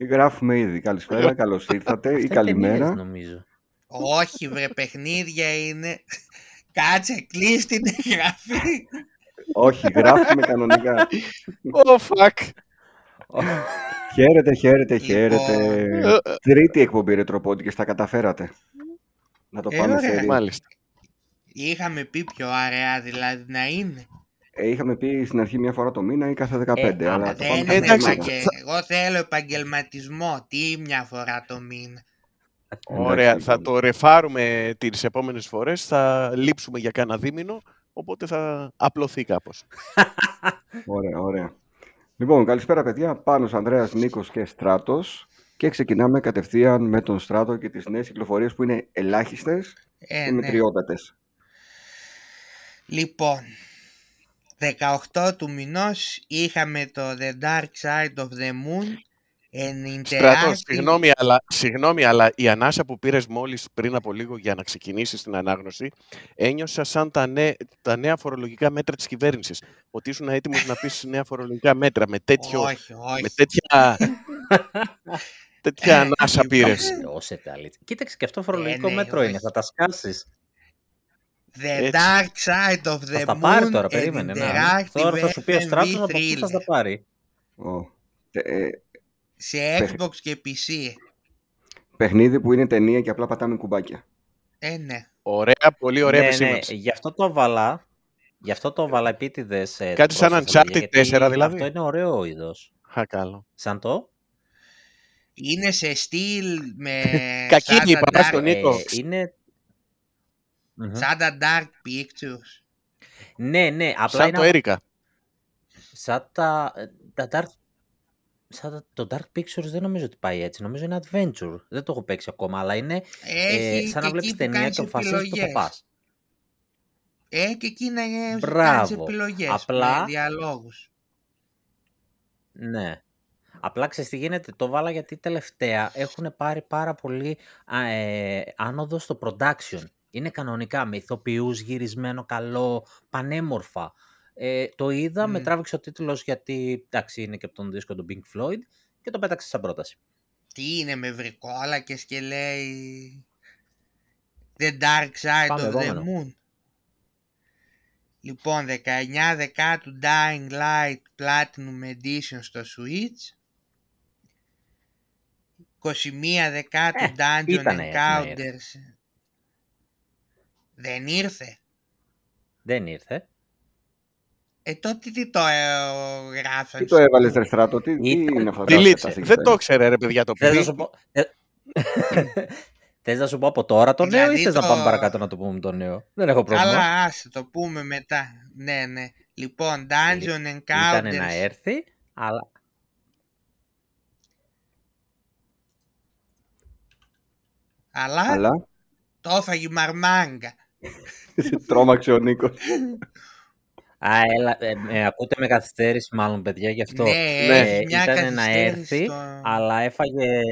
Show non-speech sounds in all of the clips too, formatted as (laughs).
Γράφουμε ήδη. Καλησπέρα, καλώς ήρθατε ή καλημέρα. Όχι, βρε, παιχνίδια είναι. Κάτσε, κλείστε την εγγραφή. Όχι, γράφουμε κανονικά. Oh, fuck. Χαίρετε, χαίρετε, λοιπόν. χαίρετε. Τρίτη εκπομπή και τα καταφέρατε. Να το ε, πάμε σε... Μάλιστα. Είχαμε πει πιο αραιά δηλαδή να είναι. Ε, είχαμε πει στην αρχή μια φορά το μήνα ή κάθε 15. Ε, αλλά το πάμε εντάξει, και εγώ θέλω επαγγελματισμό. Τι μια φορά το μήνα. Ωραία, λοιπόν. θα το ρεφάρουμε τις επόμενες φορές, θα λείψουμε για κάνα δίμηνο, οπότε θα απλωθεί κάπως. (laughs) ωραία, ωραία. Λοιπόν, καλησπέρα παιδιά, Πάνος Ανδρέας, Νίκος και Στράτος και ξεκινάμε κατευθείαν με τον Στράτο και τις νέες κυκλοφορίες που είναι ελάχιστες ε, και ναι. μετριότατες. Λοιπόν, 18 του μηνός είχαμε το The Dark Side of the Moon. Στρατό, συγγνώμη αλλά, συγγνώμη, αλλά η ανάσα που πήρες μόλις πριν από λίγο για να ξεκινήσεις την ανάγνωση ένιωσα σαν τα, νέα φορολογικά μέτρα της κυβέρνησης. Ότι ήσουν έτοιμος να πεις νέα φορολογικά μέτρα με, τέτοιο, με τέτοια... (laughs) τέτοια ανάσα ε, πήρες. Ε, ε, Κοίταξε και αυτό φορολογικό ναι, μέτρο είναι. Θα τα σκάσεις. The Dark Side of the Moon. Θα τα πάρει τώρα, περίμενε. Ναι. Τώρα θα σου πει ο Στράτος από πού θα τα πάρει. Ε, σε Xbox και PC. Παιχνίδι που είναι ταινία και απλά πατάμε κουμπάκια. Ε, ναι. Ωραία, πολύ ωραία ναι, ναι. Γι' αυτό το βάλα. Γι' αυτό το βάλα ε, Κάτι σαν Uncharted 4 δηλαδή. Αυτό είναι ωραίο είδος. Χακάλω. Σαν το. Είναι σε στυλ με. (laughs) Κακή είπα στον Νίκο. Ε, είναι mm Σαν τα Dark Pictures. Ναι, ναι. Απλά σαν το Έρικα. Σαν τα, ε, τα Dark σαν το Dark Pictures δεν νομίζω ότι πάει έτσι. Νομίζω είναι adventure. Δεν το έχω παίξει ακόμα, αλλά είναι ε, σαν να βλέπεις ταινία και αποφασίζει το πας. Ε, και εκεί να κάνεις επιλογές. Απλά. Διαλόγους. Ναι. Απλά ξέρεις τι γίνεται. Το βάλα γιατί τελευταία έχουν πάρει πάρα πολύ ε, άνοδο στο production. Είναι κανονικά με ηθοποιούς, γυρισμένο καλό, πανέμορφα. Ε, το είδα, mm. με τράβηξε ο τίτλος γιατί εντάξει, είναι και από τον δίσκο του Pink Floyd και το πέταξε σαν πρόταση. Τι είναι με βρικόλακε και λέει. The Dark Side of the Moon. Λοιπόν, 19 Δεκάτου Dying Light Platinum Edition στο Switch. 21 Δεκάτου ε, Dungeon Encounters δεν ήρθε. Δεν ήρθε. Ε, τότε τι το ε, Τι το έβαλες, Ρε Στράτο, τι, τι είναι αυτό. Δεν το ξέρε, ρε παιδιά το παιδί. Ε, (laughs) θες να σου πω από τώρα το νέο ή δηλαδή θες να πάμε παρακάτω να το πούμε το νέο. Δεν έχω πρόβλημα. Αλλά α το πούμε μετά. Ναι, ναι. Λοιπόν, Dungeon Encounters. Ήταν να έρθει, αλλά. Αλλά, το έφαγε μαρμάγκα. (laughs) Τρόμαξε ο Νίκος. Α, έλα, ε, ακούτε με καθυστέρηση μάλλον, παιδιά, γι' αυτό. Ναι, ε, ήταν να έρθει, αλλά έφαγε...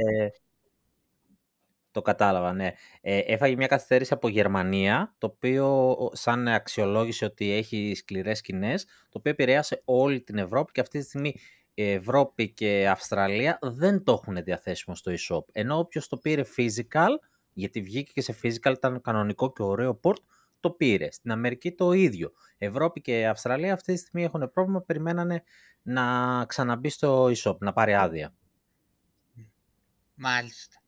Το κατάλαβα, ναι. Ε, έφαγε μια καθυστέρηση από Γερμανία, το οποίο σαν αξιολόγησε ότι έχει σκληρές σκηνές, το οποίο επηρέασε όλη την Ευρώπη και αυτή τη στιγμή Ευρώπη και Αυστραλία δεν το έχουν διαθέσιμο στο e-shop. Ενώ όποιος το πήρε physical, γιατί βγήκε και σε physical, ήταν κανονικό και ωραίο port, το πήρε. Στην Αμερική το ίδιο. Ευρώπη και Αυστραλία αυτή τη στιγμή έχουν πρόβλημα, περιμένανε να ξαναμπεί στο e-shop, να πάρει άδεια. Μάλιστα.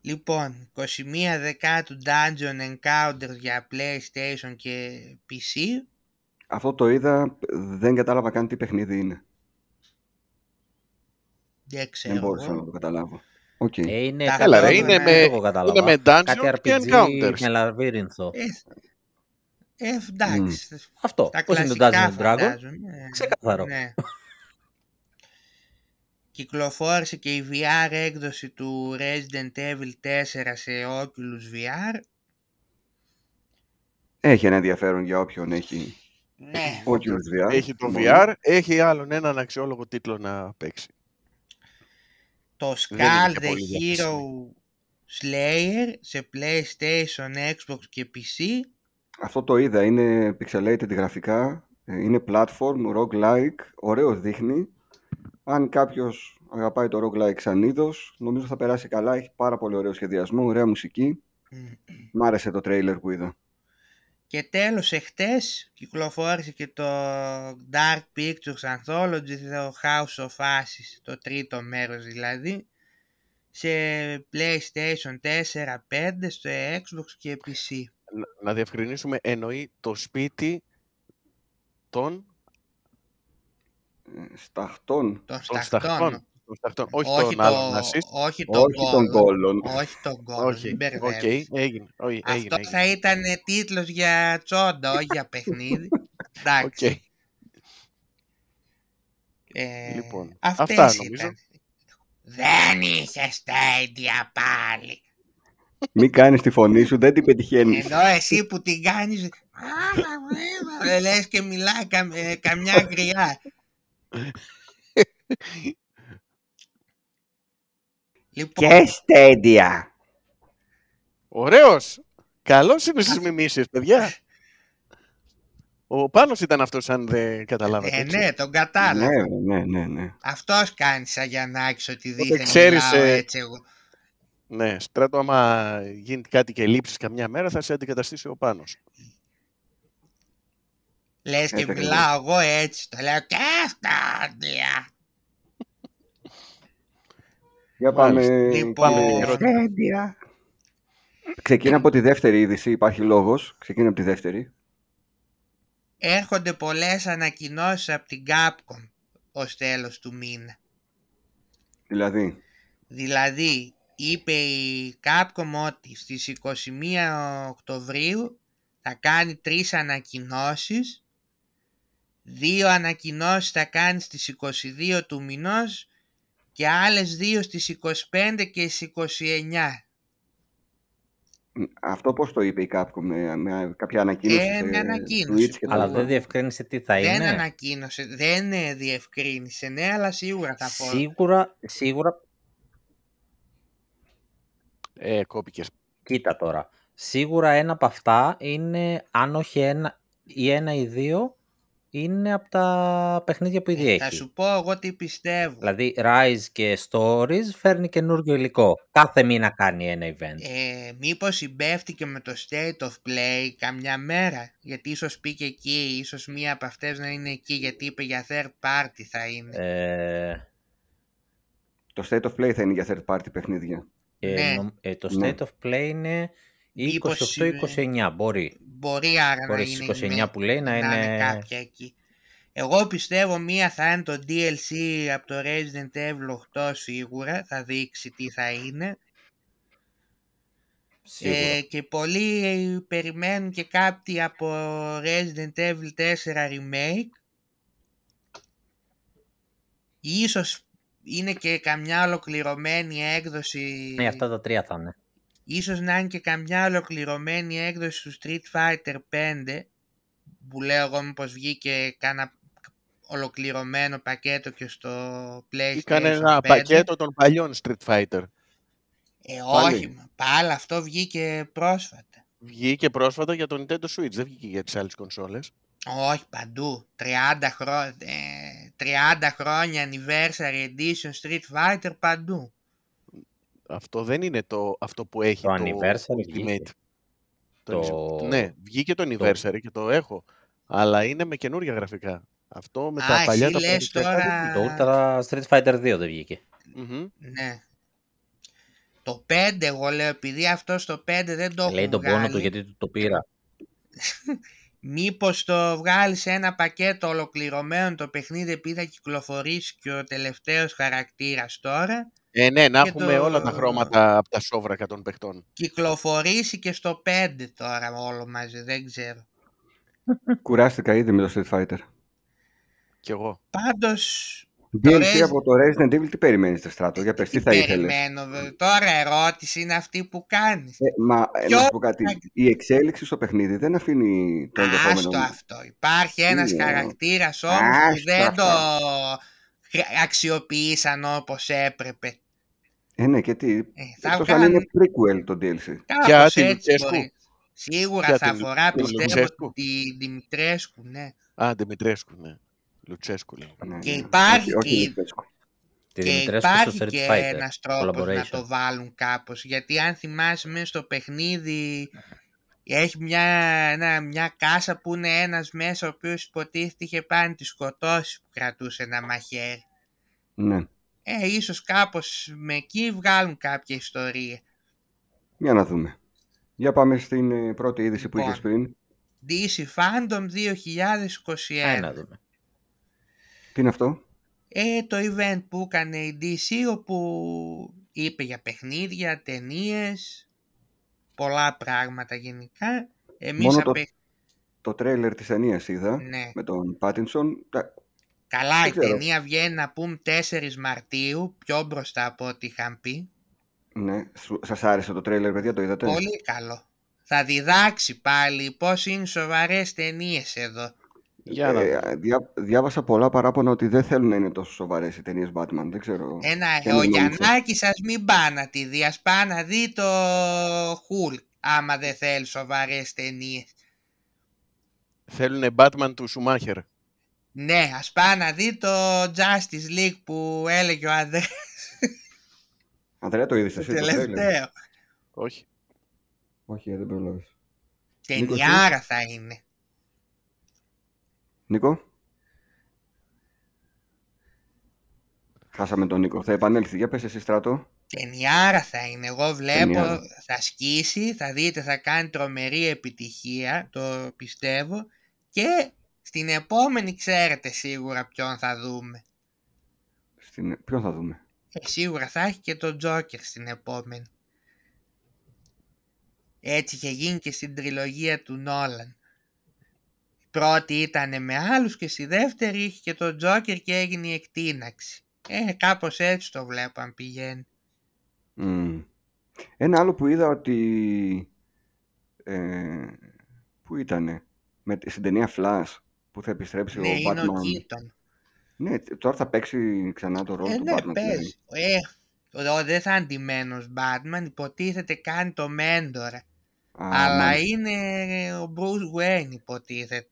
Λοιπόν, 21 δεκάτου Dungeon Encounter για PlayStation και PC. Αυτό το είδα, δεν κατάλαβα καν τι παιχνίδι είναι. Δεν ξέρω. Δεν μπορούσα να το καταλάβω. Okay. Ε, είναι, ναι, με, είναι με dungeon encounters. Ε, ε εντάξει. Αυτό. Πώς είναι το Dungeon Dragon. Ναι. Ξεκαθαρό. Ναι. Κυκλοφόρησε και η VR έκδοση του Resident Evil 4 σε Oculus VR. Έχει ένα ενδιαφέρον για όποιον έχει ναι. Oculus VR. Έχει το VR, έχει άλλον έναν αξιόλογο τίτλο να παίξει το Skull the Hero Slayer σε PlayStation, Xbox και PC. Αυτό το είδα, είναι pixelated γραφικά, ε, είναι platform, roguelike, ωραίος δείχνει. Αν κάποιος αγαπάει το roguelike σαν είδος, νομίζω θα περάσει καλά, έχει πάρα πολύ ωραίο σχεδιασμό, ωραία μουσική. Μάρεσε Μ' άρεσε το trailer που είδα. Και τέλος εχθές κυκλοφόρησε και το Dark Pictures Anthology, το House of Ashes, το τρίτο μέρος δηλαδή, σε PlayStation 4, 5, στο Xbox και PC. Να διευκρινίσουμε, εννοεί το σπίτι των... Ε, σταχτών. Των, σταχτών. Όχι, όχι τον άλλον Όχι τον Κόλλον. Όχι τον Κόλλον. Όχι, Αυτό θα ήταν τίτλος για τσόντα, όχι για παιχνίδι. (laughs) Εντάξει. Ε, λοιπόν, αυτές αυτά νομίζω. Δεν είσαι στέντια πάλι. Μην κάνεις τη φωνή σου, δεν την πετυχαίνεις. Ενώ εσύ που την κάνεις, ε, λες και μιλάει ε, καμιά (laughs) γριά. Λοιπόν... Και στέντια Ωραίος. Καλός είναι στις μιμήσεις, παιδιά. Ο πάνω ήταν αυτός αν δεν καταλάβατε. Ε, ναι, τον κατάλαβα. Ναι, ναι, ναι, ναι. Αυτός κάνεις σαν Γιαννάκης ότι δεν ξέρεις, ε, έτσι εγώ. Ναι, στράτο άμα γίνει κάτι και λείψεις καμιά μέρα θα σε αντικαταστήσει ο πάνω. Λες και μιλάω εγώ έτσι, το λέω και αυτά, για πάμε. Λοιπόν, Ξεκινά από τη δεύτερη είδηση, υπάρχει λόγος, Ξεκινά από τη δεύτερη. Έρχονται πολλές ανακοινώσεις από την Capcom ως τέλος του μήνα. Δηλαδή. Δηλαδή, είπε η Capcom ότι στις 21 Οκτωβρίου θα κάνει τρεις ανακοινώσεις. Δύο ανακοινώσεις θα κάνει στις 22 του μηνός και άλλες δύο στις 25 και στις 29. Αυτό πώς το είπε η Capcom, με, με κάποια ανακοίνωση. Δεν με ανακοίνωσε. αλλά δεν διευκρίνησε τι θα είναι. Δεν ανακοίνωσε, δεν ε, διευκρίνησε, ναι, αλλά σίγουρα θα πω. Σίγουρα, σίγουρα. Ε, κόπηκες. Κοίτα τώρα. Σίγουρα ένα από αυτά είναι, αν όχι ένα ή ένα ή δύο, είναι από τα παιχνίδια που ήδη ε, έχει. Θα σου πω εγώ τι πιστεύω. Δηλαδή Rise και Stories φέρνει καινούργιο υλικό. Κάθε μήνα κάνει ένα event. Ε, μήπως συμπέφτηκε με το State of Play καμιά μέρα. Γιατί ίσως πήγε εκεί, ίσως μία από αυτές να είναι εκεί γιατί είπε για third party θα είναι. Ε... Το State of Play θα είναι για third party παιχνίδια. Ε, ναι. Ε, το ναι. State of Play είναι 28-29 μπορεί. Μπορεί άρα να είναι που λέει να, είναι... κάποια εκεί. Εγώ πιστεύω μία θα είναι το DLC από το Resident Evil 8 σίγουρα, θα δείξει τι θα είναι. Ε, και πολλοί περιμένουν και κάτι από Resident Evil 4 Remake. Ίσως είναι και καμιά ολοκληρωμένη έκδοση. Ναι, αυτά τα τρία θα είναι. Ίσως να είναι και καμιά ολοκληρωμένη έκδοση του Street Fighter 5 που λέω εγώ μήπως βγήκε κανένα ολοκληρωμένο πακέτο και στο PlayStation Ή κανένα πακέτο των παλιών Street Fighter. Ε, όχι, πάλι αυτό βγήκε πρόσφατα. Βγήκε πρόσφατα για τον Nintendo Switch, δεν βγήκε για τις άλλες κονσόλες. Όχι, παντού. 30, χρο... 30 χρόνια Anniversary Edition Street Fighter παντού αυτό δεν είναι το, αυτό που έχει το, το Anniversary Το... το... Ναι, βγήκε το Anniversary το... και το έχω. Αλλά είναι με καινούργια γραφικά. Αυτό με Α, τα παλιά τα λες, Το Ultra Street Fighter 2 δεν βγηκε mm Ναι. Το 5 εγώ λέω, επειδή αυτό στο 5 δεν το έχω Λέει τον πόνο του γιατί το πήρα. (laughs) Μήπως το βγάλεις σε ένα πακέτο ολοκληρωμένο το παιχνίδι επειδή θα κυκλοφορήσει και ο τελευταίος χαρακτήρας τώρα ε, ναι, να έχουμε όλα τα χρώματα από τα σόβρακα των παιχτών. Κυκλοφορήσει και στο 5 τώρα όλο μαζί, δεν ξέρω. Κουράστηκα ήδη με το Street Fighter. Κι εγώ. Πάντως... DLC το από το Resident Evil, τι περιμένεις στο στράτο, ε, για πες τι, τι θα ήθελες. Περιμένω, δε. τώρα ερώτηση είναι αυτή που κάνεις. Ε, μα, ε, να σου πω κάτι, η εξέλιξη στο παιχνίδι δεν αφήνει το ενδεχόμενο. Άστο αυτό, υπάρχει ένας χαρακτήρας όμως που δεν το αξιοποίησαν όπως έπρεπε. Ε, ναι, και τι. Ε, θα Εκτός είναι prequel το DLC. έτσι μπορεί. Σίγουρα θα αφορά, πιστεύω, τη Δημητρέσκου, ναι. Α, Δημητρέσκου, ναι. Λουτσέσκου, ναι, ναι, και ναι. υπάρχει... και, και υπάρχει και ένας τρόπος να το βάλουν κάπως, γιατί αν θυμάσαι μέσα στο παιχνίδι έχει μια, ένα, μια κάσα που είναι ένας μέσα ο οποίος υποτίθεται είχε τη σκοτώσεις που κρατούσε ένα μαχαίρι. Ναι. Ε, ίσως κάπως με εκεί βγάλουν κάποια ιστορία. Για να δούμε. Για πάμε στην ε, πρώτη είδηση που είχες λοιπόν, πριν. DC Fandom 2021. Ένα δούμε. Τι είναι αυτό? Ε, το event που έκανε η DC όπου είπε για παιχνίδια, ταινίες, πολλά πράγματα γενικά. Εμείς Μόνο το, τρέλερ τρέιλερ της ταινίας είδα ναι. με τον Πάτινσον. Καλά, η ταινία βγαίνει να πούμε 4 Μαρτίου, πιο μπροστά από ό,τι είχαν πει. Ναι, σας άρεσε το τρέιλερ, παιδιά, το είδατε. Πολύ καλό. Θα διδάξει πάλι πώς είναι σοβαρές ταινίες εδώ. Για ε, διάβασα πολλά παράπονα ότι δεν θέλουν να είναι τόσο σοβαρές οι ταινίες Batman. Δεν ξέρω. Ένα, ο Γιαννάκη, σα μην πάνα τη να δει το Hulk. Άμα δεν θέλει σοβαρές ταινίες. Θέλουν Batman του Σουμάχερ. Ναι, ας πάει να δει το Justice League που έλεγε ο Ανδρέας. Ανδρέα το είδες εσύ. Τελευταίο. Όχι. Όχι, ε, δεν προλάβεις. Ταινιάρα θα είναι. Νίκο. Χάσαμε τον Νίκο. Θα επανέλθει. Για πες εσύ στράτο. Τενιάρα θα είναι. Εγώ βλέπω θα σκίσει, θα δείτε, θα κάνει τρομερή επιτυχία, το πιστεύω. Και στην επόμενη ξέρετε σίγουρα ποιον θα δούμε. Στην... Ε, ποιον θα δούμε. Ε, σίγουρα θα έχει και τον Τζόκερ στην επόμενη. Έτσι είχε γίνει και στην τριλογία του Νόλαν πρώτη ήταν με άλλους και στη δεύτερη είχε και τον Τζόκερ και έγινε η εκτείναξη. Ε, κάπως έτσι το βλέπω αν πηγαίνει. Mm. Ένα άλλο που είδα ότι... Ε, πού ήτανε, με, στην ταινία Flash που θα επιστρέψει ναι, ο είναι Ο ναι, τώρα θα παίξει ξανά το ρόλο ε, του ναι, Batman. Παίζει. Δηλαδή. Ε, ο, δεν θα αντιμένος Batman, υποτίθεται κάνει το μέντορα. αλλά ναι. είναι ο Bruce Wayne υποτίθεται.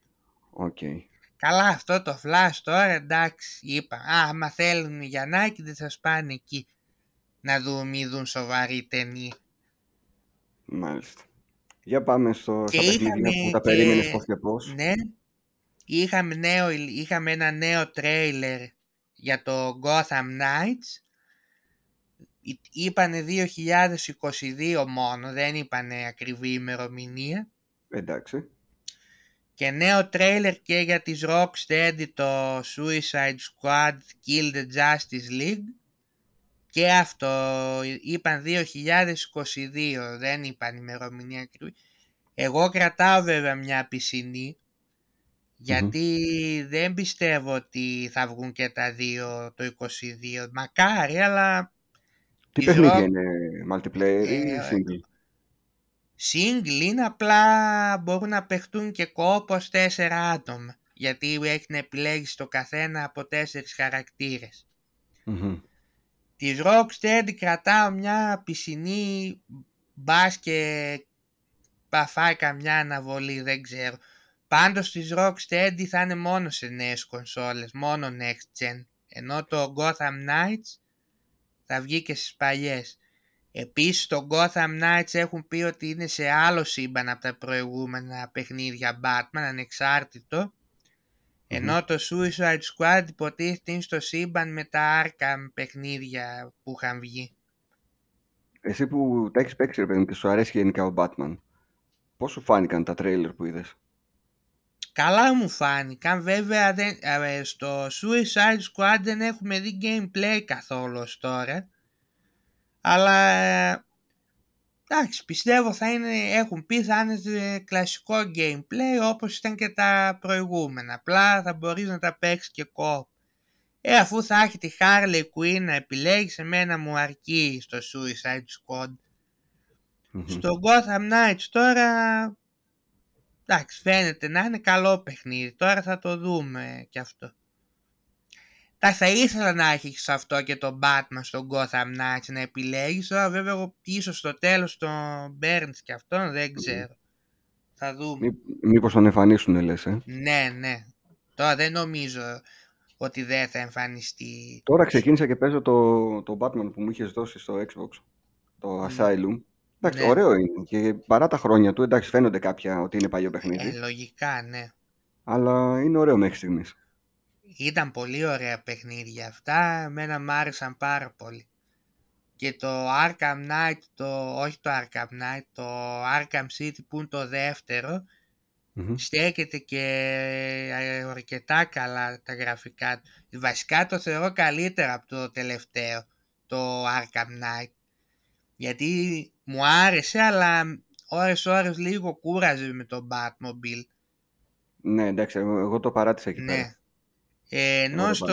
Okay. Καλά αυτό το flash τώρα εντάξει είπα. Άμα θέλουν οι Γιαννάκη δεν θα πάνε εκεί να δουν, μη δουν σοβαρή ταινία. Μάλιστα. Για πάμε στο και στα είχαμε, που τα περίμενες πώς και πώς. Ναι. Είχαμε, νέο, είχαμε ένα νέο τρέιλερ για το Gotham Knights. Είπανε 2022 μόνο, δεν είπανε ακριβή ημερομηνία. Εντάξει και νέο τρέιλερ και για τις Rocksteady το Suicide Squad Kill the Justice League και αυτό είπαν 2022 δεν είπαν ημερομηνία ακριβή εγώ κρατάω βέβαια μια πισινή δεν πιστεύω ότι θα βγουν και τα δύο το 22 μακάρι αλλά τι παιχνίδι είναι multiplayer ή ε, single Single είναι απλά μπορούν να παιχτούν και κόπος τέσσερα άτομα. Γιατί έχει να επιλέξει το καθένα από τέσσερις χαρακτήρες. Mm-hmm. Τη Rocksteady κρατάω μια πισινή μπας και παφάει καμιά αναβολή, δεν ξέρω. Πάντως της Rocksteady θα είναι μόνο σε νέες κονσόλες, μόνο next gen. Ενώ το Gotham Knights θα βγει και στις παλιές. Επίσης το Gotham Knights έχουν πει ότι είναι σε άλλο σύμπαν από τα προηγούμενα παιχνίδια Batman ανεξάρτητο το Suicide Squad υποτίθεται είναι στο σύμπαν με τα Arkham παιχνίδια που είχαν βγει. Εσύ που τα έχεις παίξει ρε παιδί και σου αρέσει γενικά ο Batman, πώς σου φάνηκαν τα τρέιλερ που είδες? Καλά μου φάνηκαν, βέβαια ε, στο Suicide Squad δεν έχουμε δει gameplay καθόλου ως τώρα αλλά εντάξει πιστεύω θα είναι, έχουν πει θα είναι ε, κλασικό gameplay όπως ήταν και τα προηγούμενα απλά θα μπορείς να τα παίξεις και κοπ. ε, αφού θα έχει τη Harley Quinn να επιλέγεις, σε μένα μου αρκεί στο Suicide Squad. Στο Gotham Knights τώρα, εντάξει, φαίνεται να είναι καλό παιχνίδι. Τώρα θα το δούμε κι αυτό. Τα θα ήθελα να έχεις αυτό και τον Batman στον Gotham Knights να επιλέγεις. Τώρα βέβαια εγώ ίσως στο τέλος τον Burns και αυτόν δεν ξέρω. Θα δούμε. Μή, μήπως τον εμφανίσουν λες. ε. Ναι, ναι. Τώρα δεν νομίζω ότι δεν θα εμφανιστεί. Τώρα ξεκίνησα και παίζω το, το Batman που μου είχες δώσει στο Xbox. Το ναι. Asylum. Εντάξει, ναι. ωραίο είναι. Και παρά τα χρόνια του, εντάξει, φαίνονται κάποια ότι είναι παλιό παιχνίδι. Ε, λογικά, ναι. Αλλά είναι ωραίο μέχρι στιγμής. Ήταν πολύ ωραία παιχνίδια αυτά, εμένα μου άρεσαν πάρα πολύ. Και το Arkham Knight, το, όχι το Arkham Knight, το Arkham City που είναι το δευτερο στέκεται και ε, αρκετά καλά τα γραφικά του. Βασικά το θεωρώ καλύτερα από το τελευταίο, το Arkham Knight. Γιατί μου άρεσε, αλλά ώρες ώρες λίγο κούραζε με το Batmobile. Ναι, εντάξει, εγώ το παράτησα εκεί ναι. Ε, ενώ στο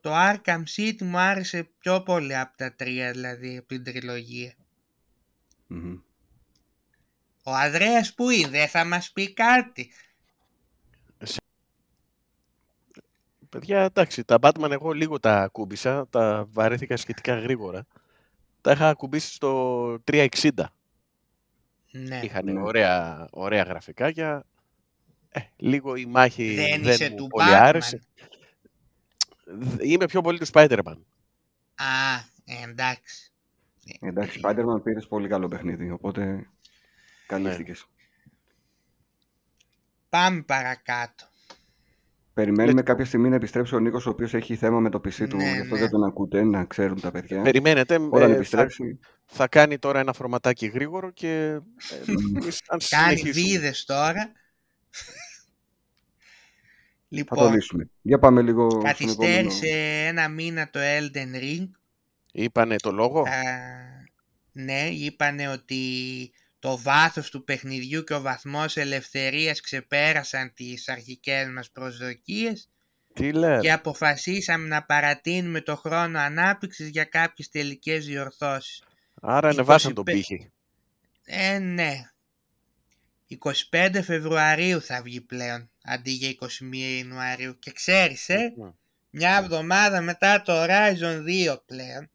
το Arkham City μου άρεσε πιο πολύ από τα τρία, δηλαδή από την τριλογια Ο Ανδρέας που είναι, θα μας πει κάτι. Παιδιά, εντάξει, τα Batman εγώ λίγο τα ακούμπησα, τα βαρέθηκα σχετικά γρήγορα. Τα είχα ακουμπήσει στο 360. Ναι. Είχαν ναι. Ωραία, ωραία γραφικάκια. Ε, λίγο η μάχη δεν, δεν μου του πολύ άρεσε. Είμαι πιο πολύ του Spider-Man. Α, εντάξει. Εντάξει, Spider-Man πήρες πολύ καλό παιχνίδι, οπότε καλύφθηκες. Ναι. Πάμε παρακάτω. Περιμένουμε κάποια στιγμή να επιστρέψει ο Νίκος, ο οποίος έχει θέμα με το PC του. Ναι, γι' αυτό ναι. δεν τον ακούτε, να ξέρουν τα παιδιά. Περιμένετε. Όταν ε, επιστρέψει. Θα, κάνει τώρα ένα φορματάκι γρήγορο και. Ε, (laughs) κάνει βίδες τώρα. Λοιπόν, θα λίγο. Καθυστέρησε ένα μήνα το Elden Ring. Είπανε το λόγο. ναι, είπανε ότι το βάθος του παιχνιδιού και ο βαθμός ελευθερίας ξεπέρασαν τις αρχικές μας προσδοκίες. Τι Και αποφασίσαμε να παρατείνουμε το χρόνο ανάπτυξης για κάποιες τελικές διορθώσεις. Άρα λοιπόν, ανεβάσαν τον πύχη. Ε, ναι. 25 Φεβρουαρίου θα βγει πλέον αντί για 21 Ιανουαρίου και ξέρεις ε, μια ναι. εβδομάδα μετά το Horizon 2 πλέον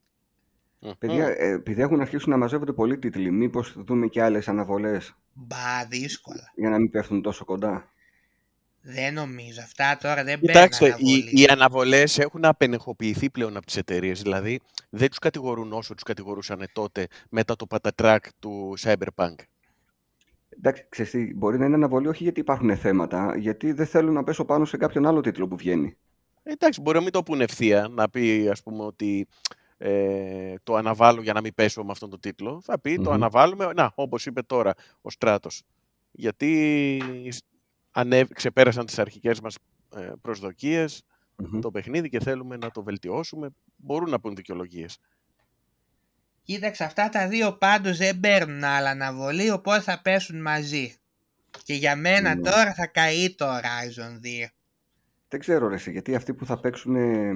Παιδιά, επειδή έχουν αρχίσει να μαζεύονται πολλοί τίτλοι, μήπως δούμε και άλλες αναβολές. Μπα, δύσκολα. Για να μην πέφτουν τόσο κοντά. Δεν νομίζω. Αυτά τώρα δεν Κοιτάξτε, αναβολή. οι, οι αναβολές έχουν απενεχοποιηθεί πλέον από τις εταιρείες. Δηλαδή δεν τους κατηγορούν όσο τους κατηγορούσαν τότε μετά το πατατράκ του Cyberpunk εντάξει, ξέρεις, μπορεί να είναι αναβολή όχι γιατί υπάρχουν θέματα, γιατί δεν θέλω να πέσω πάνω σε κάποιον άλλο τίτλο που βγαίνει. Εντάξει, μπορεί να μην το πούνε ευθεία, να πει ας πούμε ότι ε, το αναβάλω για να μην πέσω με αυτόν τον τίτλο. Θα πει το αναβάλουμε, να, όπως είπε τώρα ο Στράτος. Γιατί ξεπέρασαν τις αρχικές μας ε, προσδοκιες το παιχνίδι και θέλουμε να το βελτιώσουμε. Μπορούν να πούν δικαιολογίες. Κοίταξε, αυτά τα δύο πάντως δεν παίρνουν άλλα αναβολή, οπότε θα πέσουν μαζί. Και για μένα ναι. τώρα θα καεί το Horizon 2. Δεν ξέρω ρε, γιατί αυτοί που θα παίξουν ε,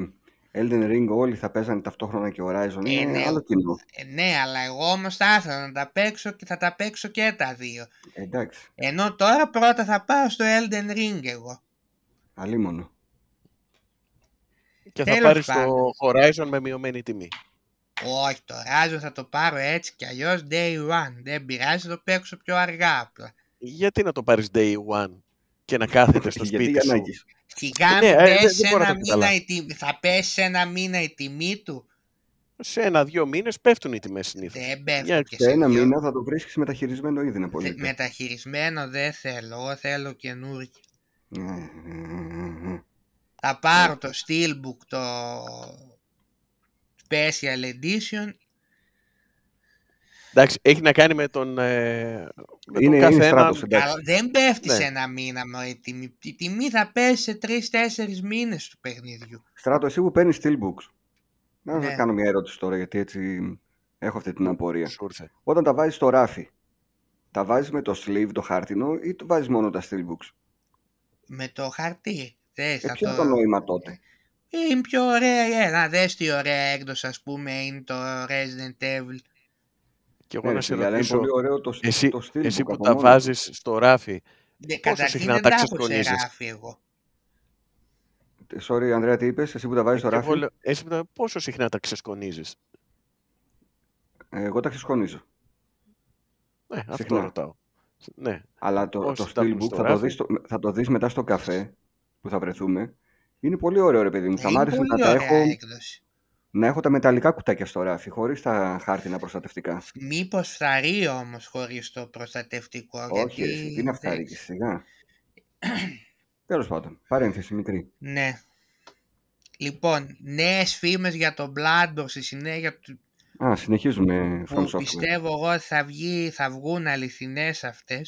Elden Ring όλοι θα παίζανε ταυτόχρονα και Horizon. Ε, είναι ναι, άλλο κοινό. Ε, ναι, αλλά εγώ όμως θα ήθελα να τα παίξω και θα τα παίξω και τα δύο. εντάξει. Ενώ τώρα πρώτα θα πάω στο Elden Ring εγώ. Αλίμονο. Και θα πάρεις το Horizon με μειωμένη τιμή. Όχι, το ράζο θα το πάρω έτσι κι αλλιώς day one. Δεν πειράζει, θα το παίξω πιο αργά απλά. Γιατί να το πάρεις day one και να κάθεται στο σπίτι σου. Σιγά ε, ναι, ε, ένα, μήνα η Θα πέσει ένα μήνα η τιμή του. Σε ένα-δύο μήνες πέφτουν οι τιμές συνήθως. Δεν πέφτουν. σε ένα μήνα θα το βρίσκεις μεταχειρισμένο ήδη να πολύ. Μεταχειρισμένο δεν θελω Εγώ θέλω ναι, ναι, ναι, Θα πάρω το Steelbook το Special Edition. Εντάξει, έχει να κάνει με τον, ε, με είναι, καθένα. Στράτος, Αλλά δεν πέφτει σε ναι. ένα μήνα. Η τιμή θα πέσει σε τρει-τέσσερι μήνες του παιχνιδιού. Στράτο, εσύ που παίρνεις Steelbooks. Να ναι. κάνω μια ερώτηση τώρα, γιατί έτσι έχω αυτή την απορία. Όταν τα βάζεις στο ράφι, τα βάζεις με το sleeve, το χάρτινο, ή το βάζεις μόνο τα steelbooks. Με το χαρτί. ε, ποιο το... το νόημα τότε. Ναι είναι πιο ωραία. Να δες τι ωραία έκδοση ας πούμε είναι το Resident Evil. Και εγώ να ε, σε ωραίο το, εσύ, το στυλ εσύ που, τα βάζεις στο ράφι, ναι, πόσο συχνά τα ξεσκονίζεις. Ράφι εγώ. Ε, sorry, Ανδρέα, τι είπες, εσύ που τα βάζεις ε, στο ράφι. εσύ, πόσο συχνά τα ξεσκονίζεις. Εγώ τα ξεσκονίζω. Ναι, συχνά. αυτό ρωτάω. Ναι. Αλλά το, το steelbook θα, το δεις, θα το δεις μετά στο καφέ που θα βρεθούμε είναι πολύ ωραίο ρε παιδί μου. Θα μ' άρεσε να τα έχω. Να έχω τα μεταλλικά κουτάκια στο ράφι, χωρίς τα χάρτινα προστατευτικά. Μήπως φθαρεί όμως χωρίς το προστατευτικό. Όχι, δεν είναι φθαρεί και σιγά. (clears throat) Τέλος πάντων, παρένθεση μικρή. Ναι. Λοιπόν, νέες φήμες για τον Bloodborne στη συνέχεια του. Α, συνεχίζουμε. Που πιστεύω εγώ θα, βγει, θα βγουν αληθινές αυτές.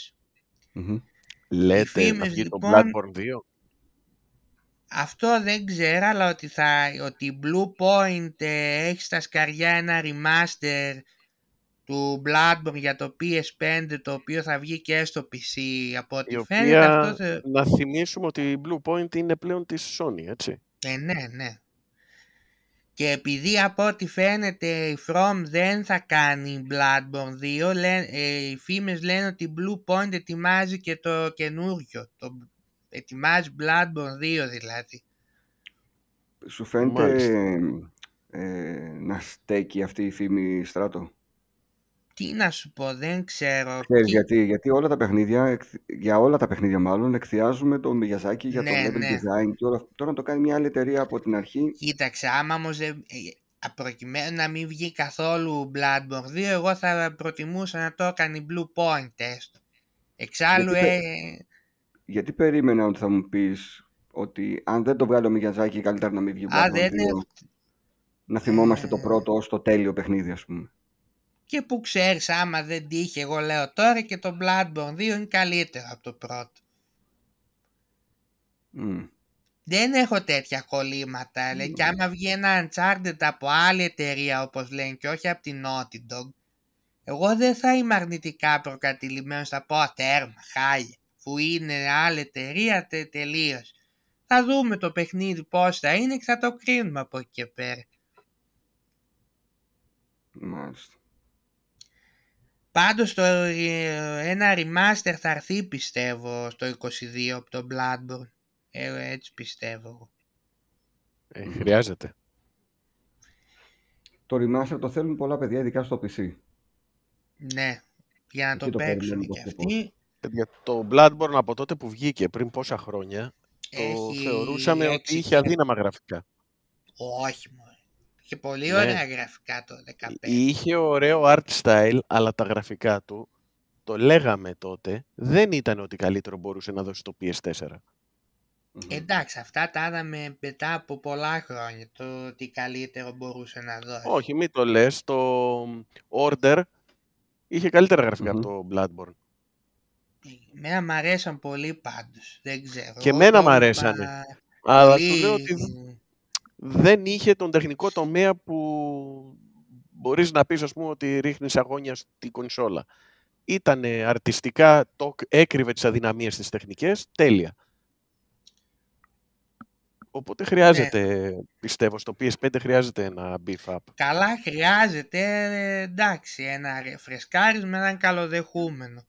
Λέτε να βγει λοιπόν, το Bloodborne 2. Αυτό δεν ξέρω, αλλά ότι, θα, ότι η Blue Point ε, έχει στα σκαριά ένα remaster του Bloodborne για το PS5 το οποίο θα βγει και στο PC από ό,τι φαίνεται. αυτό Να θυμίσουμε ότι η Blue Point είναι πλέον της Sony, έτσι. Ε, ναι, ναι. Και επειδή από ό,τι φαίνεται η From δεν θα κάνει Bloodborne 2, ε, οι φήμες λένε ότι η Blue Point ετοιμάζει και το καινούριο, το, ετοιμάζει Bloodborne 2 δηλαδή. Σου φαίνεται ε, να στέκει αυτή η φήμη στράτο. Τι να σου πω, δεν ξέρω. Ξέρεις, γιατί, γιατί όλα τα παιχνίδια, για όλα τα παιχνίδια μάλλον, εκθιάζουμε τον Μιγιαζάκη για ναι, το level ναι. design και όλα, τώρα να το κάνει μια άλλη εταιρεία από την αρχή. Κοίταξε, άμα όμως δεν, ε, προκειμένου να μην βγει καθόλου Bloodborne 2, εγώ θα προτιμούσα να το έκανε Blue Point έστω. Εξάλλου, ε, γιατί περίμενα ότι θα μου πεις ότι αν δεν το βγάλω ο καλύτερα να μην βγει Α, δεν να θυμόμαστε το ε. πρώτο ως το τέλειο παιχνίδι ας πούμε. Και που ξέρεις άμα δεν τύχει εγώ λέω τώρα και το Bloodborne 2 είναι καλύτερο από το πρώτο. Mm. Δεν έχω τέτοια κολλήματα mm. και άμα βγει ένα Uncharted από άλλη εταιρεία όπως λένε και όχι από την Naughty Dog εγώ δεν θα είμαι αρνητικά προκατηλημένος. θα πω ατέρμα χάλια που είναι άλλη εταιρεία τελείως. Θα δούμε το παιχνίδι πώς θα είναι και θα το κρίνουμε από εκεί και πέρα. Μάλιστα. Πάντως το, ε, ένα remaster θα έρθει πιστεύω στο 22 από τον Bloodborne. Ε, έτσι πιστεύω. Ε, χρειάζεται. Το remaster το θέλουν πολλά παιδιά, ειδικά στο PC. Ναι, για να το, παίξουν και αυτοί παιδιά, το Bloodborne από τότε που βγήκε, πριν πόσα χρόνια, το θεωρούσαμε ότι είχε αδύναμα γραφικά. Όχι μόνο. Είχε πολύ ναι. ωραία γραφικά το 2015 Είχε ωραίο art style, αλλά τα γραφικά του, το λέγαμε τότε, δεν ήταν ότι καλύτερο μπορούσε να δώσει το PS4. Εντάξει, αυτά τα είδαμε μετά από πολλά χρόνια, το τι καλύτερο μπορούσε να δώσει. Όχι, μην το λες, το Order είχε καλύτερα γραφικά από το Bloodborne. Εμένα μ' αρέσαν πολύ πάντως. Δεν ξέρω. Και εμένα μ' αρέσαν. Πολύ... Αλλά σου λέω ότι δεν είχε τον τεχνικό τομέα που μπορείς να πεις ας πούμε ότι ρίχνεις αγώνια στην κονσόλα. Ήτανε αρτιστικά, το έκρυβε τις αδυναμίες της τεχνικές, τέλεια. Οπότε ναι. χρειάζεται, πιστεύω, στο PS5 χρειάζεται ένα beef up. Καλά, χρειάζεται, εντάξει, ένα φρεσκάρισμα, έναν καλοδεχούμενο.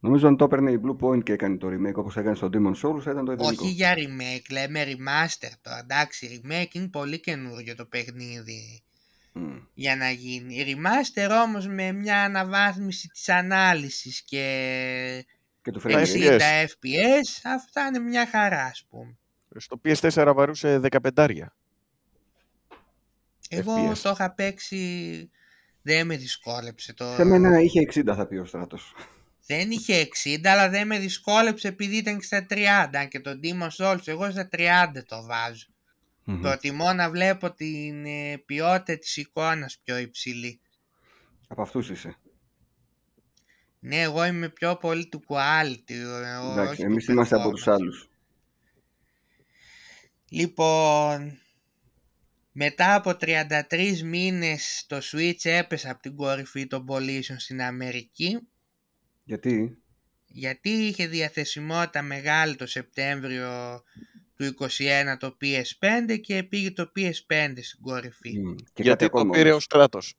Νομίζω αν το έπαιρνε η Blue Point και έκανε το remake όπως έκανε στο Demon Souls ήταν το ιδανικό. Όχι για remake, λέμε remaster το. Εντάξει, remake είναι πολύ καινούργιο το παιχνίδι για να γίνει. Remaster όμως με μια αναβάθμιση της ανάλυσης και, και του τα FPS. FPS, αυτά είναι μια χαρά ας πούμε. Στο PS4 βαρούσε 15 Εγώ το είχα παίξει, δεν με δυσκόλεψε το... Σε μένα είχε 60 θα πει ο στράτος. Δεν είχε 60, αλλά δεν με δυσκόλεψε επειδή ήταν και στα 30. Αν και τον Τίμο Σόλτ, εγώ στα 30 το βάζω. Mm-hmm. να βλέπω την ε, ποιότητα της εικόνας πιο υψηλή. Από αυτούς είσαι. Ναι, εγώ είμαι πιο πολύ του quality. Ε, Εντάξει, εμείς είμαστε από τους άλλους. Λοιπόν, μετά από 33 μήνες το Switch έπεσε από την κορυφή των πωλήσεων στην Αμερική γιατί? Γιατί είχε διαθεσιμότητα μεγάλη το Σεπτέμβριο του 21 το PS5 και πήγε το PS5 στην κορυφή. και Γιατί το πήρε ο Στράτος.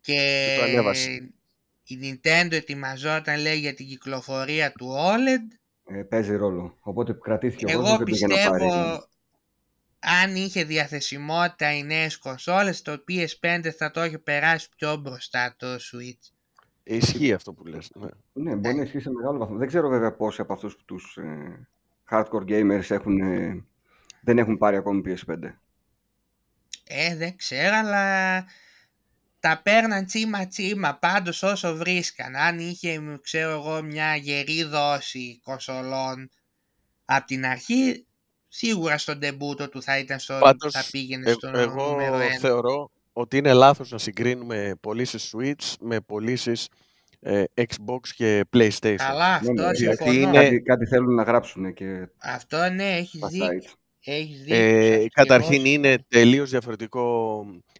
Και, η Nintendo ετοιμαζόταν λέει για την κυκλοφορία του OLED. Ε, παίζει ρόλο. Οπότε κρατήθηκε Εγώ πιστεύω αν είχε διαθεσιμότητα οι νέες κονσόλες το PS5 θα το είχε περάσει πιο μπροστά το Switch. Ισχύει αυτό που λες. Ναι, ναι μπορεί να ναι. ισχύει σε μεγάλο βαθμό. Δεν ξέρω βέβαια πόσοι από αυτούς τους ε, hardcore gamers έχουν, ε, δεν έχουν πάρει ακόμη PS5. Ε, δεν ξέρω, αλλά τα παίρναν τσίμα τσίμα πάντως όσο βρίσκαν. Αν είχε, ξέρω εγώ, μια γερή δόση κοσολών από την αρχή, σίγουρα στον τεμπούτο του θα ήταν στο, πάντως, θα πήγαινε ε, στο εγώ Θεωρώ, ότι είναι λάθος να συγκρίνουμε πωλήσεις Switch με πωλήσεις ε, Xbox και PlayStation. Αλλά αυτό ναι, ναι, ναι, συμφωνώ. Γιατί είναι... κάτι, θέλουν να γράψουν και... Αυτό ναι, έχεις δίκιο. Έχεις ε, δίκιο καταρχήν είναι τελείως διαφορετικό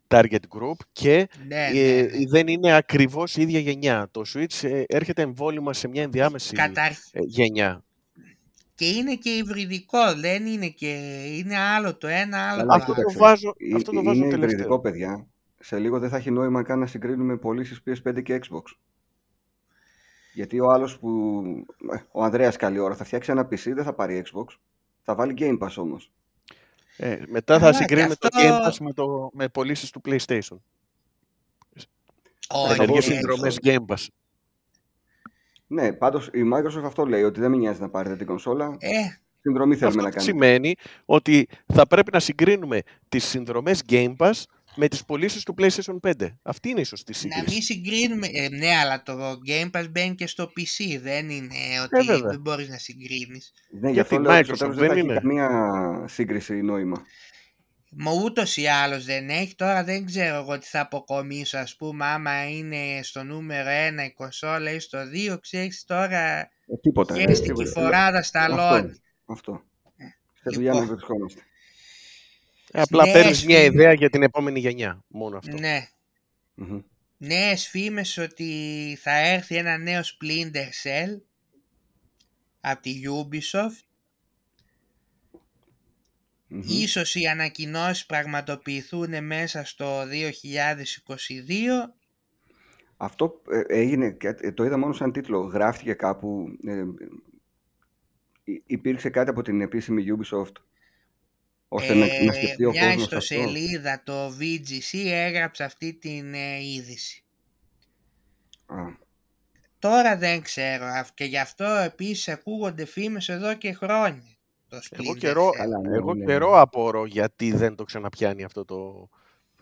target group και ε, δεν είναι ακριβώς η ίδια γενιά. Το Switch έρχεται εμβόλυμα σε μια ενδιάμεση γενιά και είναι και υβριδικό, δεν είναι και είναι άλλο το ένα, άλλο το άλλο. αυτό το ε, βάζω είναι τελευταίο. υβριδικό, παιδιά. Σε λίγο δεν θα έχει νόημα καν να συγκρίνουμε πωλήσεις PS5 και Xbox. Γιατί ο άλλος που... Ο Ανδρέας καλή ώρα θα φτιάξει ένα PC, δεν θα πάρει Xbox. Θα βάλει Game Pass όμως. Ε, μετά θα συγκρίνουμε το Game Pass με, το, με πωλήσεις του PlayStation. Όχι, ναι, θα Game Pass. Ναι, πάντως η Microsoft αυτό λέει, ότι δεν με νοιάζει να πάρετε την κονσόλα. Ε, συνδρομή θέλουμε αυτό να κάνουμε. σημαίνει ότι θα πρέπει να συγκρίνουμε τις συνδρομές Game Pass με τις πωλήσεις του PlayStation 5. Αυτή είναι η σωστή σύγκριση. Να μην συγκρίνουμε. Ε, ναι, αλλά το Game Pass μπαίνει και στο PC. Δεν είναι ε, ότι δεν μπορείς να συγκρίνεις. Ναι, για αυτό Microsoft δεν έχει καμία σύγκριση νόημα. Μα ούτως ή άλλως δεν έχει. Τώρα δεν ξέρω εγώ τι θα αποκομίσω. Ας πούμε, άμα είναι στο νούμερο 1 η κονσόλα ή στο 2, ξέρεις τώρα. Ε, τίποτα. Ξέρεις ε, την στα λόγια. Αυτό. Σε δουλειά να λοιπόν. βρισκόμαστε. Ε, απλά ναι, παίρνεις μια ιδέα για την επόμενη γενιά. Μόνο αυτό. Ναι. Mm-hmm. φήμες ότι θα έρθει ένα νέο Splinter Cell από τη Ubisoft mm Ίσως οι ανακοινώσεις πραγματοποιηθούν μέσα στο 2022. Αυτό ε, έγινε, ε, το είδα μόνο σαν τίτλο, γράφτηκε κάπου, ε, υπήρξε κάτι από την επίσημη Ubisoft ώστε ε, να, να σκεφτεί ο Μια ιστοσελίδα το VGC έγραψε αυτή την είδηση. Τώρα δεν ξέρω και γι' αυτό επίσης ακούγονται φήμες εδώ και χρόνια εγώ καιρό, ναι, εγώ ναι, ναι. απορώ γιατί δεν το ξαναπιάνει αυτό το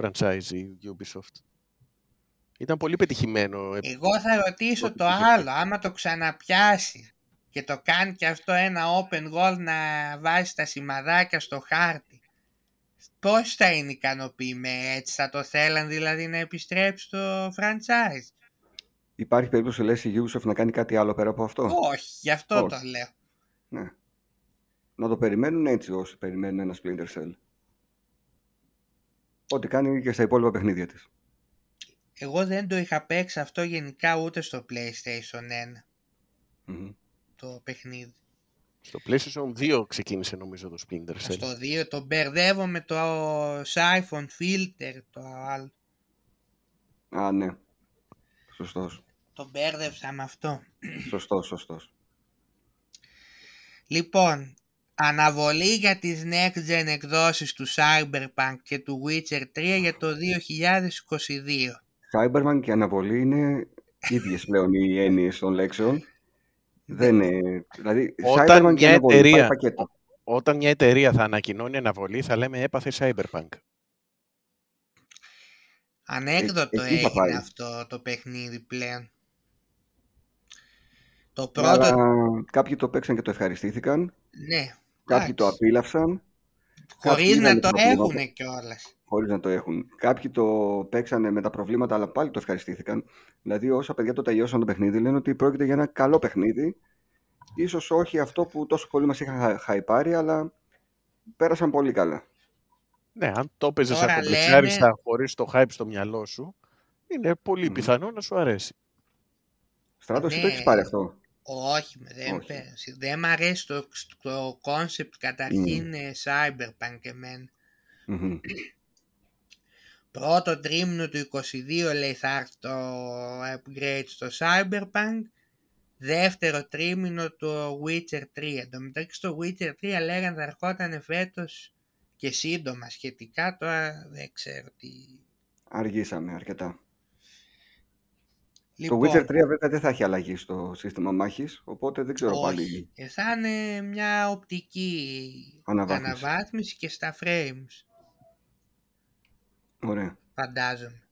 franchise η Ubisoft. Ήταν πολύ πετυχημένο. Ε, εγώ θα ρωτήσω το, άλλο, άμα το ξαναπιάσει και το κάνει και αυτό ένα open goal να βάζει τα σημαδάκια στο χάρτη. Πώς θα είναι ικανοποιημένοι έτσι, θα το θέλαν δηλαδή να επιστρέψει το franchise. Υπάρχει περίπτωση λες η Ubisoft να κάνει κάτι άλλο πέρα από αυτό. Όχι, γι' αυτό το λέω. Ναι να το περιμένουν έτσι όσοι περιμένουν ένα Splinter Cell. Ό,τι κάνει και στα υπόλοιπα παιχνίδια της. Εγώ δεν το είχα παίξει αυτό γενικά ούτε στο PlayStation 1. mm Το παιχνίδι. Στο PlayStation 2 ξεκίνησε νομίζω το Splinter Cell. Στο 2 το μπερδεύω με το Siphon Filter το άλλο. Α, ναι. Σωστός. Το μπέρδευσα με αυτό. Σωστός, σωστός. Λοιπόν, Αναβολή για τις next gen εκδόσεις του Cyberpunk και του Witcher 3 για το 2022. Cyberpunk και αναβολή είναι ίδιες πλέον οι έννοιες των λέξεων. Δεν είναι. Δηλαδή, όταν, Cyberpunk μια και εταιρεία, πακέτο. όταν μια εταιρεία θα ανακοινώνει αναβολή, θα λέμε έπαθε Cyberpunk. Ανέκδοτο ε, ε έγινε αυτό το παιχνίδι πλέον. Το κάποιοι το παίξαν και το ευχαριστήθηκαν. Ναι. Κάποιοι το απίλαυσαν. Χωρί να το έχουν κιόλας. Χωρίς να το έχουν. Κάποιοι το παίξανε με τα προβλήματα, αλλά πάλι το ευχαριστήθηκαν. Δηλαδή, όσα παιδιά το τελειώσαν το παιχνίδι, λένε ότι πρόκειται για ένα καλό παιχνίδι. Ίσως όχι αυτό που τόσο πολύ μας είχαν χαϊπάρει, αλλά πέρασαν πολύ καλά. Ναι, αν το έπαιζες σαν κομπλεξάριστα χωρίς το hype στο μυαλό σου, είναι πολύ πιθανό να σου αρέσει. Στράτος, εσύ το ναι. έχεις πάρει αυτό. Όχι, δεν, Όχι. δεν μ' αρέσει το, το concept καταρχήν mm. Ε, cyberpunk εμενα Πρώτο τρίμηνο του 22 λέει θα έρθει το upgrade στο cyberpunk. Δεύτερο τρίμηνο το Witcher 3. Το μεταξύ το Witcher 3 λέγανε θα ερχόταν φέτος και σύντομα σχετικά τώρα δεν ξέρω τι... Αργήσαμε αρκετά το Witcher 3 λοιπόν. βέβαια δεν θα έχει αλλαγή στο σύστημα μάχης, οπότε δεν ξέρω όχι. πάλι. Ε, θα είναι μια οπτική αναβάθμιση. αναβάθμιση και στα frames. Ωραία. Φαντάζομαι.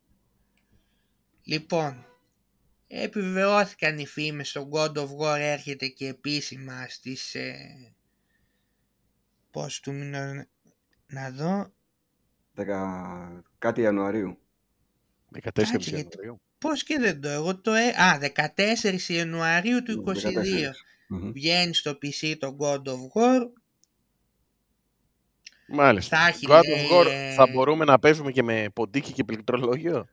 Λοιπόν, επιβεβαιώθηκαν οι φήμες στο God of War έρχεται και επίσημα στις... Ε, πώς του μήνα... Να δω... 10... Κάτι Ιανουαρίου. 14 Ιανουαρίου. Πώς και δεν το, εγώ το... Έ... Α, 14 Ιανουαρίου του 22. Ναι, Βγαίνεις στο PC το God of War. Μάλιστα. Θα God of ε, War θα μπορούμε να παίζουμε και με ποντίκι και πληκτρολόγιο.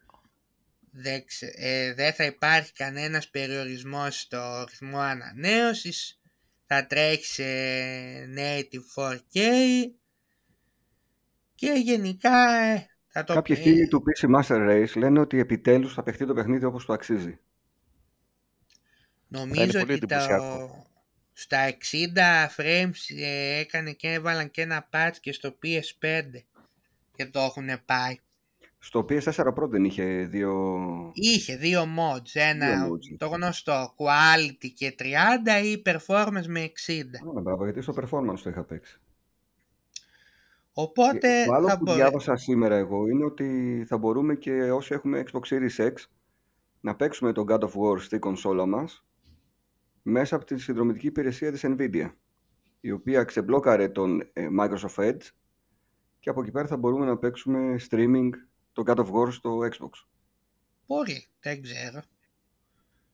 Δεν, ε, δεν θα υπάρχει κανένας περιορισμός στο ρυθμό ανανέωσης. Θα τρέχει σε native 4K. Και γενικά ε, Κάποιοι φίλοι του PC Master Race λένε ότι επιτέλους θα παιχτεί το παιχνίδι όπως το αξίζει. Νομίζω ότι το... στα 60 frames ε, έκανε και έβαλαν και ένα patch και στο PS5 και το έχουν πάει. Στο PS4 Pro δεν είχε δύο... Είχε δύο mods. Ένα δύο mods. το γνωστό quality και 30 ή performance με 60. Να μπράβο, γιατί στο performance το είχα παίξει. Οπότε. Ε, το άλλο που διάβασα σήμερα εγώ είναι ότι θα μπορούμε και όσοι έχουμε Xbox Series X να παίξουμε τον God of War στη κονσόλα μας μέσα από τη συνδρομητική υπηρεσία της Nvidia η οποία ξεμπλόκαρε τον ε, Microsoft Edge και από εκεί πέρα θα μπορούμε να παίξουμε streaming το God of War στο Xbox. Πολύ, δεν ξέρω.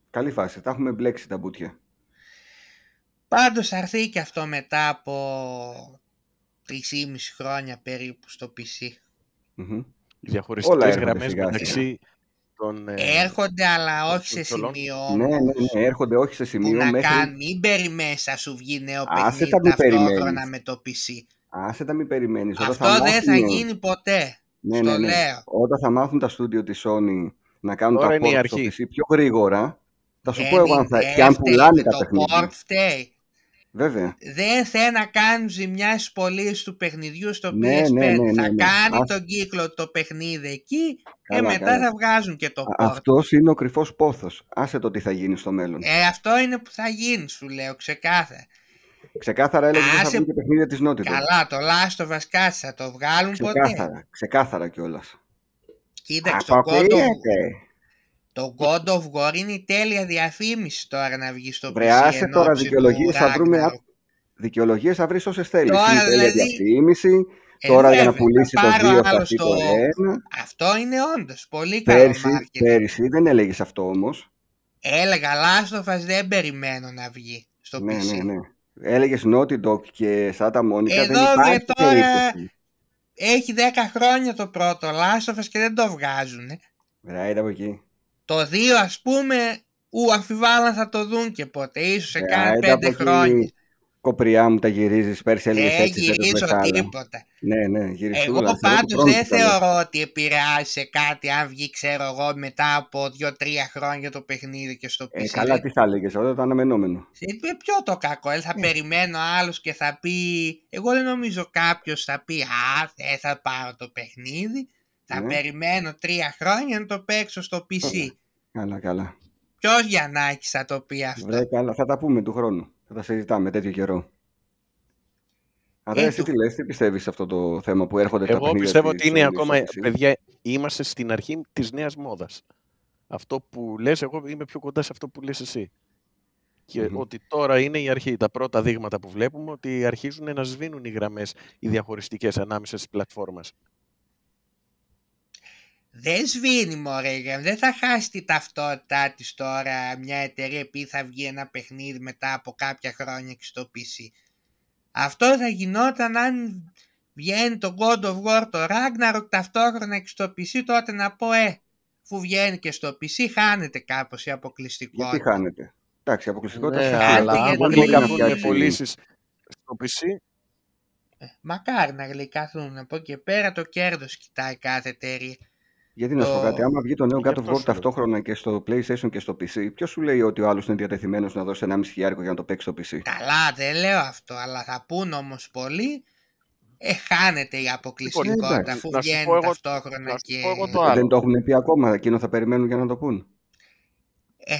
Καλή φάση, τα έχουμε μπλέξει τα μπουτια. Πάντως θα έρθει και αυτό μετά από 3,5 χρόνια περίπου στο PC. Mm-hmm. Διαχωριστικές γραμμές μεταξύ των... Ε, έρχονται αλλά όχι σε σημείο Ναι, ναι, ναι, έρχονται όχι σε σημείο να μέχρι... κάνει, μην περιμένεις να σου βγει νέο παιχνίδι ταυτόχρονα με το PC. Άσε τα μην περιμένεις. Αυτό θα δεν θα γίνει ποτέ. Ναι, ναι, ναι. Όταν θα μάθουν τα στούντιο της Sony να κάνουν Τώρα τα port στο PC πιο γρήγορα, θα σου πω εγώ αν θα... και αν πουλάνε τα παιχνίδια. Το port φταίει. Βέβαια. Δεν θέλει να κάνει ζημιά στι πωλήσεις του παιχνιδιού στο ναι, ναι, PS5. Ναι, θα κάνει τον κύκλο το παιχνίδι εκεί και μετά θα βγάζουν και το πόθο. Αυτός είναι ο κρυφός πόθος. Άσε το τι θα γίνει στο μέλλον. Ε, αυτό είναι που θα γίνει, σου λέω ξεκάθαρα. Ξεκάθαρα έλεγε ότι Άσε... θα και παιχνίδια της Νότια. Καλά, το Λάστο Βασκάτσα θα το βγάλουν ξεκάθαρα, ποτέ. Ξεκάθαρα κιόλας. Κοίταξε, το κόντο. Το God of War είναι η τέλεια διαφήμιση τώρα να βγεις στο PC. Βρεάσε τώρα δικαιολογίες θα βρούμε. Δικαιολογίες θα βρεις όσες θέλεις. Τώρα είναι η Τέλεια δηλαδή- διαφήμιση. Ε, τώρα βέβαια, για να πουλήσεις το 2 θα πει το 1. Αυτό είναι όντως πολύ πέρυσι, καλό. Μάρκετ. Πέρυσι δεν έλεγες αυτό όμως. Έλεγα Last δεν περιμένω να βγει στο ναι, PC. Ναι, ναι. Έλεγες Naughty Dog και Santa Monica. Εδώ δεν υπάρχει τώρα και έχει 10 χρόνια το πρώτο Last και δεν το βγάζουν. Βράει από εκεί. Το 2 ας πούμε, ου αμφιβάλλα θα το δουν και ποτέ, ίσως σε ε, κάνει πέντε χρόνια. Κοπριά μου τα γυρίζεις πέρσι έλεγες ε, έτσι γυρίζω τίποτα. Ναι, ναι, γυρίζω Εγώ πάντως δεν θεωρώ ότι επηρεάζει κάτι αν βγει ξέρω εγώ μετά από 2-3 χρόνια το παιχνίδι και στο PC. Ε, καλά τι θα έλεγες, αυτό το αναμενόμενο. Ε, ε, ποιο το κακό, ε, θα ε. περιμένω άλλος και θα πει, εγώ δεν νομίζω κάποιος θα πει α δεν θα πάρω το παιχνίδι. Θα ναι. περιμένω τρία χρόνια να το παίξω στο PC. Καλά, καλά. Ποιος Γιαννάκης θα το πει αυτό. Βρε, καλά. Θα τα πούμε του χρόνου. Θα τα συζητάμε τέτοιο καιρό. Αλλά ε, εσύ τι λες, τι πιστεύεις σε αυτό το θέμα που έρχονται Εγώ τα Εγώ πιστεύω ότι είναι ακόμα, παιδιά, είμαστε στην αρχή της νέας μόδας. Αυτό που λες, εγώ είμαι πιο κοντά σε αυτό που λες εσύ. Και ότι τώρα είναι η αρχή, τα πρώτα δείγματα που βλέπουμε, ότι αρχίζουν να σβήνουν οι γραμμές, οι διαχωριστικές ανάμεσα στις πλατφόρμες. Δεν σβήνει μωρέ, δεν θα χάσει τη ταυτότητά της τώρα μια εταιρεία που θα βγει ένα παιχνίδι μετά από κάποια χρόνια και στο PC. Αυτό θα γινόταν αν βγαίνει το God of War το Ragnarok ταυτόχρονα και στο PC τότε να πω ε, αφού βγαίνει και στο PC χάνεται κάπως η αποκλειστικότητα. Γιατί χάνεται. Εντάξει, αποκλειστικότητα ναι, αλλά αν γλυκαθούν πωλήσεις στο PC... Ε, μακάρι να γλυκαθούν. Από και πέρα το κέρδος κοιτάει κάθε εταιρεία. Γιατί να σου πω κάτι, άμα βγει το νέο God of War ταυτόχρονα και στο PlayStation και στο PC, ποιος σου λέει ότι ο άλλος είναι διατεθειμένος να δώσει ένα μισή για να το παίξει στο PC. Καλά, δεν λέω αυτό, αλλά θα πούν όμως πολλοί. Ε, χάνεται η αποκλειστικότητα λοιπόν, αφού βγαίνει ταυτόχρονα και. δεν το έχουν πει ακόμα, εκείνο θα περιμένουν για να το πούν. Ε,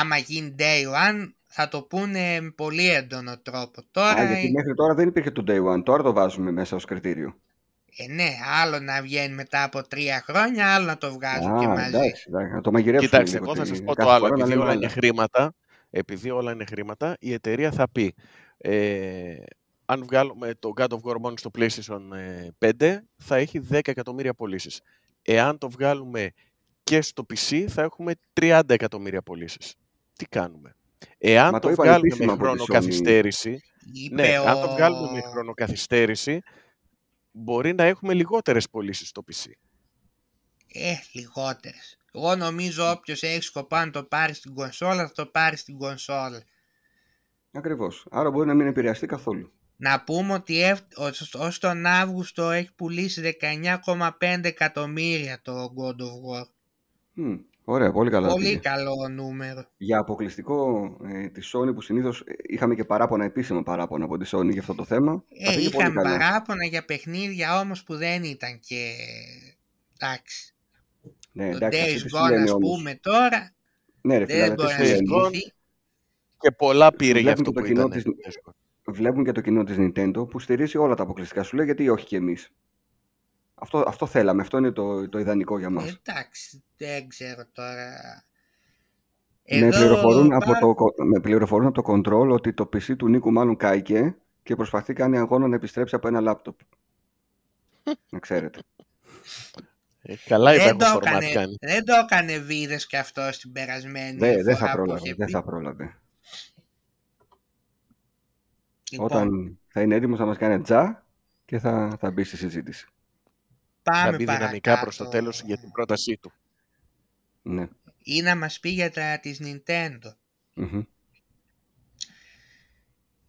άμα γίνει day one, θα το πούνε με πολύ έντονο τρόπο. Τώρα... Α, γιατί μέχρι τώρα δεν υπήρχε το day one, τώρα το βάζουμε μέσα ως κριτήριο. Ε, ναι, άλλο να βγαίνει μετά από τρία χρόνια, άλλο να το βγάζουν και μαζί. Εντάξει, να το μαγειρεύσουν. Κοιτάξτε, εγώ θα σας πω το άλλο. Επειδή όλα, είναι χρήματα, επειδή όλα είναι χρήματα, η εταιρεία θα πει. Ε, αν βγάλουμε το God of War μόνο στο PlayStation 5, ε, θα έχει 10 εκατομμύρια πωλήσεις. Εάν το βγάλουμε και στο PC, θα έχουμε 30 εκατομμύρια πωλήσεις. Τι κάνουμε. Εάν το, ναι, βγάλουμε με χρονοκαθυστέρηση... Ναι, αν το βγάλουμε με χρονοκαθυστέρηση μπορεί να έχουμε λιγότερες πωλήσεις στο PC. Ε, λιγότερες. Εγώ νομίζω όποιος έχει σκοπό να το πάρει στην κονσόλα, θα το πάρει στην κονσόλα. Ακριβώς. Άρα μπορεί να μην επηρεαστεί καθόλου. Να πούμε ότι ως τον Αύγουστο έχει πουλήσει 19,5 εκατομμύρια το God of War. Mm. Ωραία, πολύ καλά. Πολύ καλό νούμερο. Για αποκλειστικό ε, τη Sony που συνήθως ε, είχαμε και παράπονα, επίσημα παράπονα από τη Sony για αυτό το θέμα. Ε, είχαμε παράπονα για παιχνίδια όμως που δεν ήταν και. εντάξει. Ναι, το Days Gone, α πούμε τώρα. Ναι, ρε, δεν μπορεί να Και πολλά πήρε για αυτό το που ήταν. Βλέπουν και το κοινό της Nintendo που στηρίζει όλα τα αποκλειστικά σου λέει γιατί όχι και εμείς. Αυτό, αυτό θέλαμε, αυτό είναι το, το ιδανικό για μας. Εντάξει, δεν ξέρω τώρα. Με, πληροφορούν από το, με πληροφορούν από το control ότι το PC του Νίκου μάλλον κάηκε και προσπαθεί κάνει αγώνα να επιστρέψει από ένα λάπτοπ. (laughs) να ξέρετε. Ε, καλά δεν το έκανε, Δεν το έκανε βίδες και αυτό στην περασμένη φορά ναι, Δεν θα πρόλαβε, δεν θα πρόλαβε. Λοιπόν. Όταν θα είναι έτοιμος θα μας κάνει τζα και θα, θα μπει στη συζήτηση. Πάμε να μπει δυναμικά προς το τέλος για την πρότασή του. Ναι. Ή να μας πει για τα της Nintendo. mm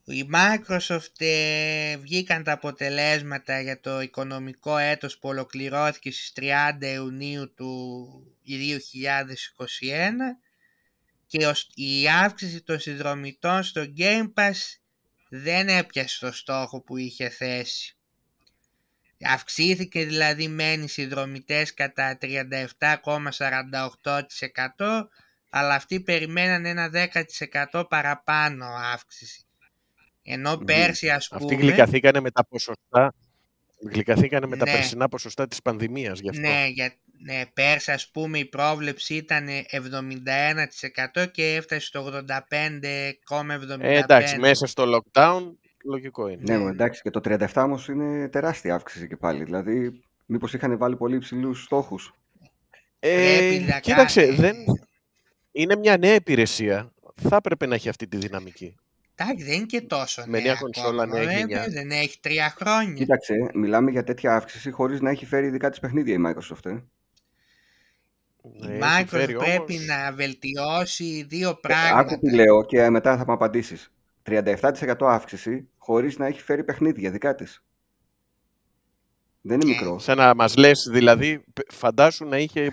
Η Microsoft ε, βγήκαν τα αποτελέσματα για το οικονομικό έτος που ολοκληρώθηκε στις 30 Ιουνίου του 2021 και η αύξηση των συνδρομητών στο Game Pass δεν έπιασε το στόχο που είχε θέσει. Αυξήθηκε δηλαδή μένει οι συνδρομητές κατά 37,48% αλλά αυτοί περιμέναν ένα 10% παραπάνω αύξηση. Ενώ πέρσι ας πούμε... Αυτοί γλυκαθήκανε με τα ποσοστά, γλυκαθήκανε με τα ναι. περσινά ποσοστά της πανδημίας γι' αυτό. Ναι, για, ναι, πέρσι ας πούμε η πρόβλεψη ήταν 71% και έφτασε στο 85,75%. Ε, εντάξει, μέσα στο lockdown λογικό είναι. Ναι, εντάξει, και το 37 όμως είναι τεράστια αύξηση και πάλι. Δηλαδή, μήπως είχαν βάλει πολύ υψηλούς στόχους. Ε, κοίταξε, δεν... είναι μια νέα υπηρεσία. Θα έπρεπε να έχει αυτή τη δυναμική. Εντάξει, δεν είναι και τόσο. Με νέα κονσόλα νέα γενιά. Δεν έχει τρία χρόνια. Κοίταξε, μιλάμε για τέτοια αύξηση χωρίς να έχει φέρει δικά τη παιχνίδια η Microsoft. Ε. Ναι, η Microsoft πρέπει να βελτιώσει δύο πράγματα. Ε, άκου τι λέω και μετά θα μου απαντήσεις. 37% αύξηση χωρίς να έχει φέρει παιχνίδια δικά της. Δεν είναι μικρό. Σαν να μας λες, δηλαδή, φαντάσου να είχε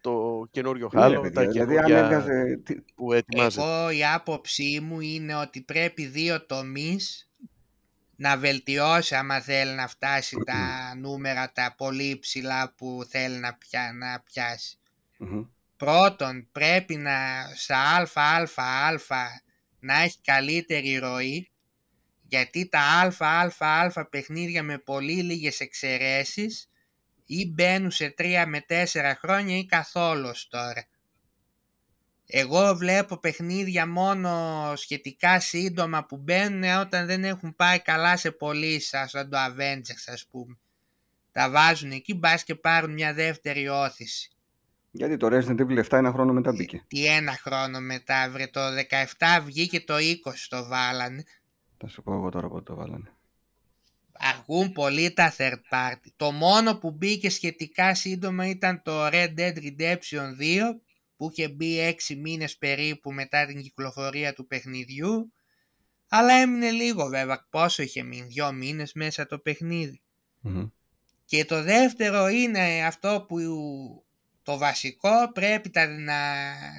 το καινούριο χάλο, ναι, τα δηλαδή, αν έβγαζε... που Εγώ η άποψή μου είναι ότι πρέπει δύο τομείς να βελτιώσει άμα θέλει να φτάσει τα (clears throat) νούμερα τα πολύ ψηλά που θέλει να, πια, να πιασει mm Πρώτον πρέπει να στα α, αλφα αλφα να έχει καλύτερη ροή γιατί τα αλφα παιχνίδια με πολύ λίγες εξαιρέσεις ή μπαίνουν σε 3 με 4 χρόνια ή καθόλους τώρα. Εγώ βλέπω παιχνίδια μόνο σχετικά σύντομα που μπαίνουν όταν δεν έχουν πάει καλά σε πωλήσεις σαν το Avengers ας πούμε. Τα βάζουν εκεί, μπας και πάρουν μια δεύτερη όθηση. Γιατί το Resident Evil 7 ένα χρόνο μετά μπήκε. Τι ένα χρόνο μετά, βρε το 17 βγήκε το 20 το βάλανε. Θα σου πω εγώ τώρα πότε το βάλανε. Αργούν πολύ τα third party. Το μόνο που μπήκε σχετικά σύντομα ήταν το Red Dead Redemption 2 που είχε μπει 6 μήνες περίπου μετά την κυκλοφορία του παιχνιδιού. Αλλά έμεινε λίγο βέβαια. Πόσο είχε μείνει, δύο μήνες μέσα το παιχνίδι. Και το δεύτερο είναι αυτό που το βασικό πρέπει να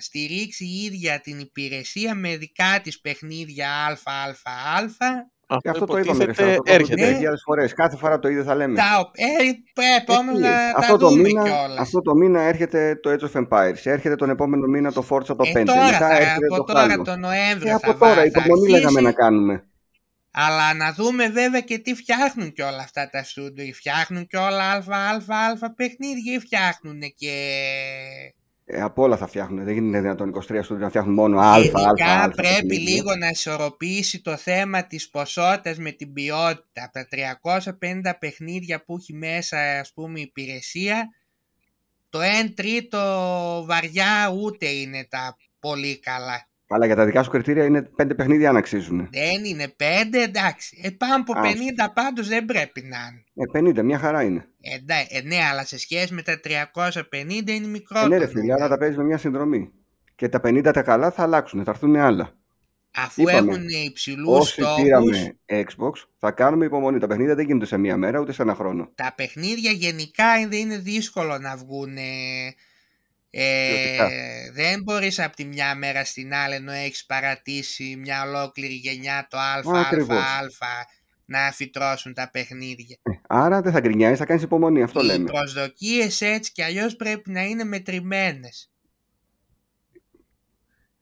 στηρίξει η ίδια την υπηρεσία με δικά της παιχνίδια α, α, αυτό, αυτό το είδαμε. ρε, έρχεται. Ναι. φορές. Κάθε φορά το ίδιο θα λέμε. Τα, ε, πρέπει ε, αυτό το μήνα, Αυτό το μήνα έρχεται το Edge of Empires. Έρχεται τον επόμενο μήνα το Forza ε, το ε, 5. Τώρα, από το τώρα το Νοέμβριο. Και από θα τώρα, υπομονή λέγαμε να κάνουμε. Αλλά να δούμε βέβαια και τι φτιάχνουν και όλα αυτά τα στούντιο. Φτιάχνουν και όλα αλφα-αλφα-αλφα παιχνίδια ή φτιάχνουν και... Ε, από όλα θα φτιάχνουν. Δεν είναι δυνατόν 23 στούντιο να φτιάχνουν μόνο αλφα-αλφα. Ειδικά αλφα, αλφα παιχνίδια. λιγο να ισορροπήσει το θέμα της ποσότητας με την ποιότητα. Από τα 350 παιχνίδια που έχει μέσα ας πούμε η υπηρεσία, το 1 τρίτο βαριά ούτε είναι τα πολύ καλά. Αλλά για τα δικά σου κριτήρια είναι πέντε παιχνίδια να αξίζουν. Δεν είναι πέντε, εντάξει. Ε, πάνω από 50 πάντως δεν πρέπει να είναι. Ε, 50, μια χαρά είναι. Ε, ε, ναι, αλλά σε σχέση με τα 350 είναι μικρότερο. Ε, ναι, ρε φίλε, άρα τα παίζεις με μια συνδρομή. Και τα 50 τα καλά θα αλλάξουν, θα έρθουν άλλα. Αφού Είπαμε, έχουν υψηλούς όσοι στόχους... πήραμε Xbox, θα κάνουμε υπομονή. Τα παιχνίδια δεν γίνονται σε μία μέρα ούτε σε ένα χρόνο. Τα παιχνίδια γενικά είναι δύσκολο να βγουν ε, δεν μπορείς από τη μια μέρα στην άλλη ενώ έχεις παρατήσει μια ολόκληρη γενιά το α, α, α να φυτρώσουν τα παιχνίδια. Ε, άρα δεν θα γκρινιάζεις, θα κάνεις υπομονή, αυτό Οι λέμε. Οι προσδοκίες έτσι και αλλιώς πρέπει να είναι μετρημένες.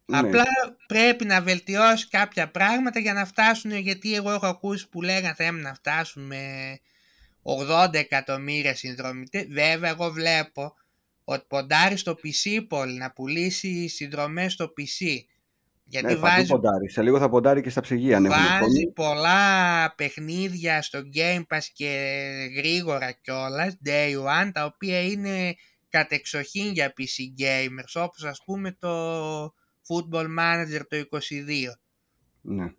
Ναι. Απλά πρέπει να βελτιώσεις κάποια πράγματα για να φτάσουν, γιατί εγώ έχω ακούσει που λέγανε θέλουν να φτάσουμε 80 εκατομμύρια συνδρομητές. Βέβαια εγώ βλέπω ότι ποντάρει στο PC πολύ, να πουλήσει συνδρομές στο PC. Γιατί ναι, βάζει... ποντάρει. Σε λίγο θα ποντάρει και στα ψυγεία. Ναι, βάζει πολλά παιχνίδια στο Game Pass και γρήγορα κιόλας, day one, τα οποία είναι κατεξοχήν για PC gamers, όπως ας πούμε το Football Manager το 22. Ναι.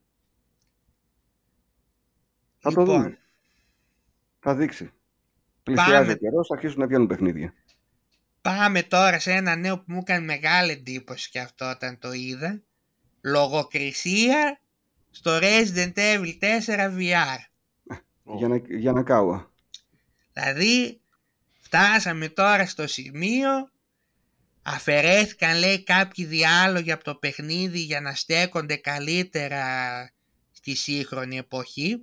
Θα το λοιπόν. δούμε. Θα δείξει. Πλησιάζει ο καιρός, θα να βγαίνουν παιχνίδια. Πάμε τώρα σε ένα νέο που μου έκανε μεγάλη εντύπωση και αυτό όταν το είδα. Λογοκρισία στο Resident Evil 4 VR. Ε, για να, για Δηλαδή, φτάσαμε τώρα στο σημείο, αφαιρέθηκαν λέει κάποιοι διάλογοι από το παιχνίδι για να στέκονται καλύτερα στη σύγχρονη εποχή.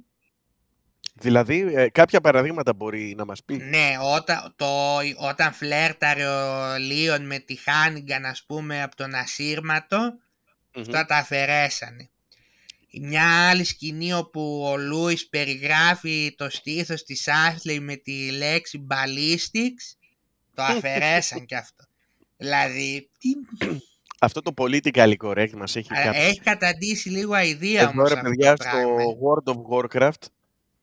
Δηλαδή, ε, κάποια παραδείγματα μπορεί να μας πει. Ναι, όταν, το, όταν φλέρταρε ο Λίον με τη Χάνιγκαν, να πούμε, από τον ασύρματο, mm-hmm. αυτά τα αφαιρέσανε. Μια άλλη σκηνή όπου ο Λούις περιγράφει το στήθος της Άσλεϊ με τη λέξη ballistics, το αφαιρέσαν κι αυτό. Δηλαδή, Αυτό το πολίτικα correct μας έχει... Έχει καταντήσει λίγο αηδία όμως. Εδώ παιδιά στο ε. World of Warcraft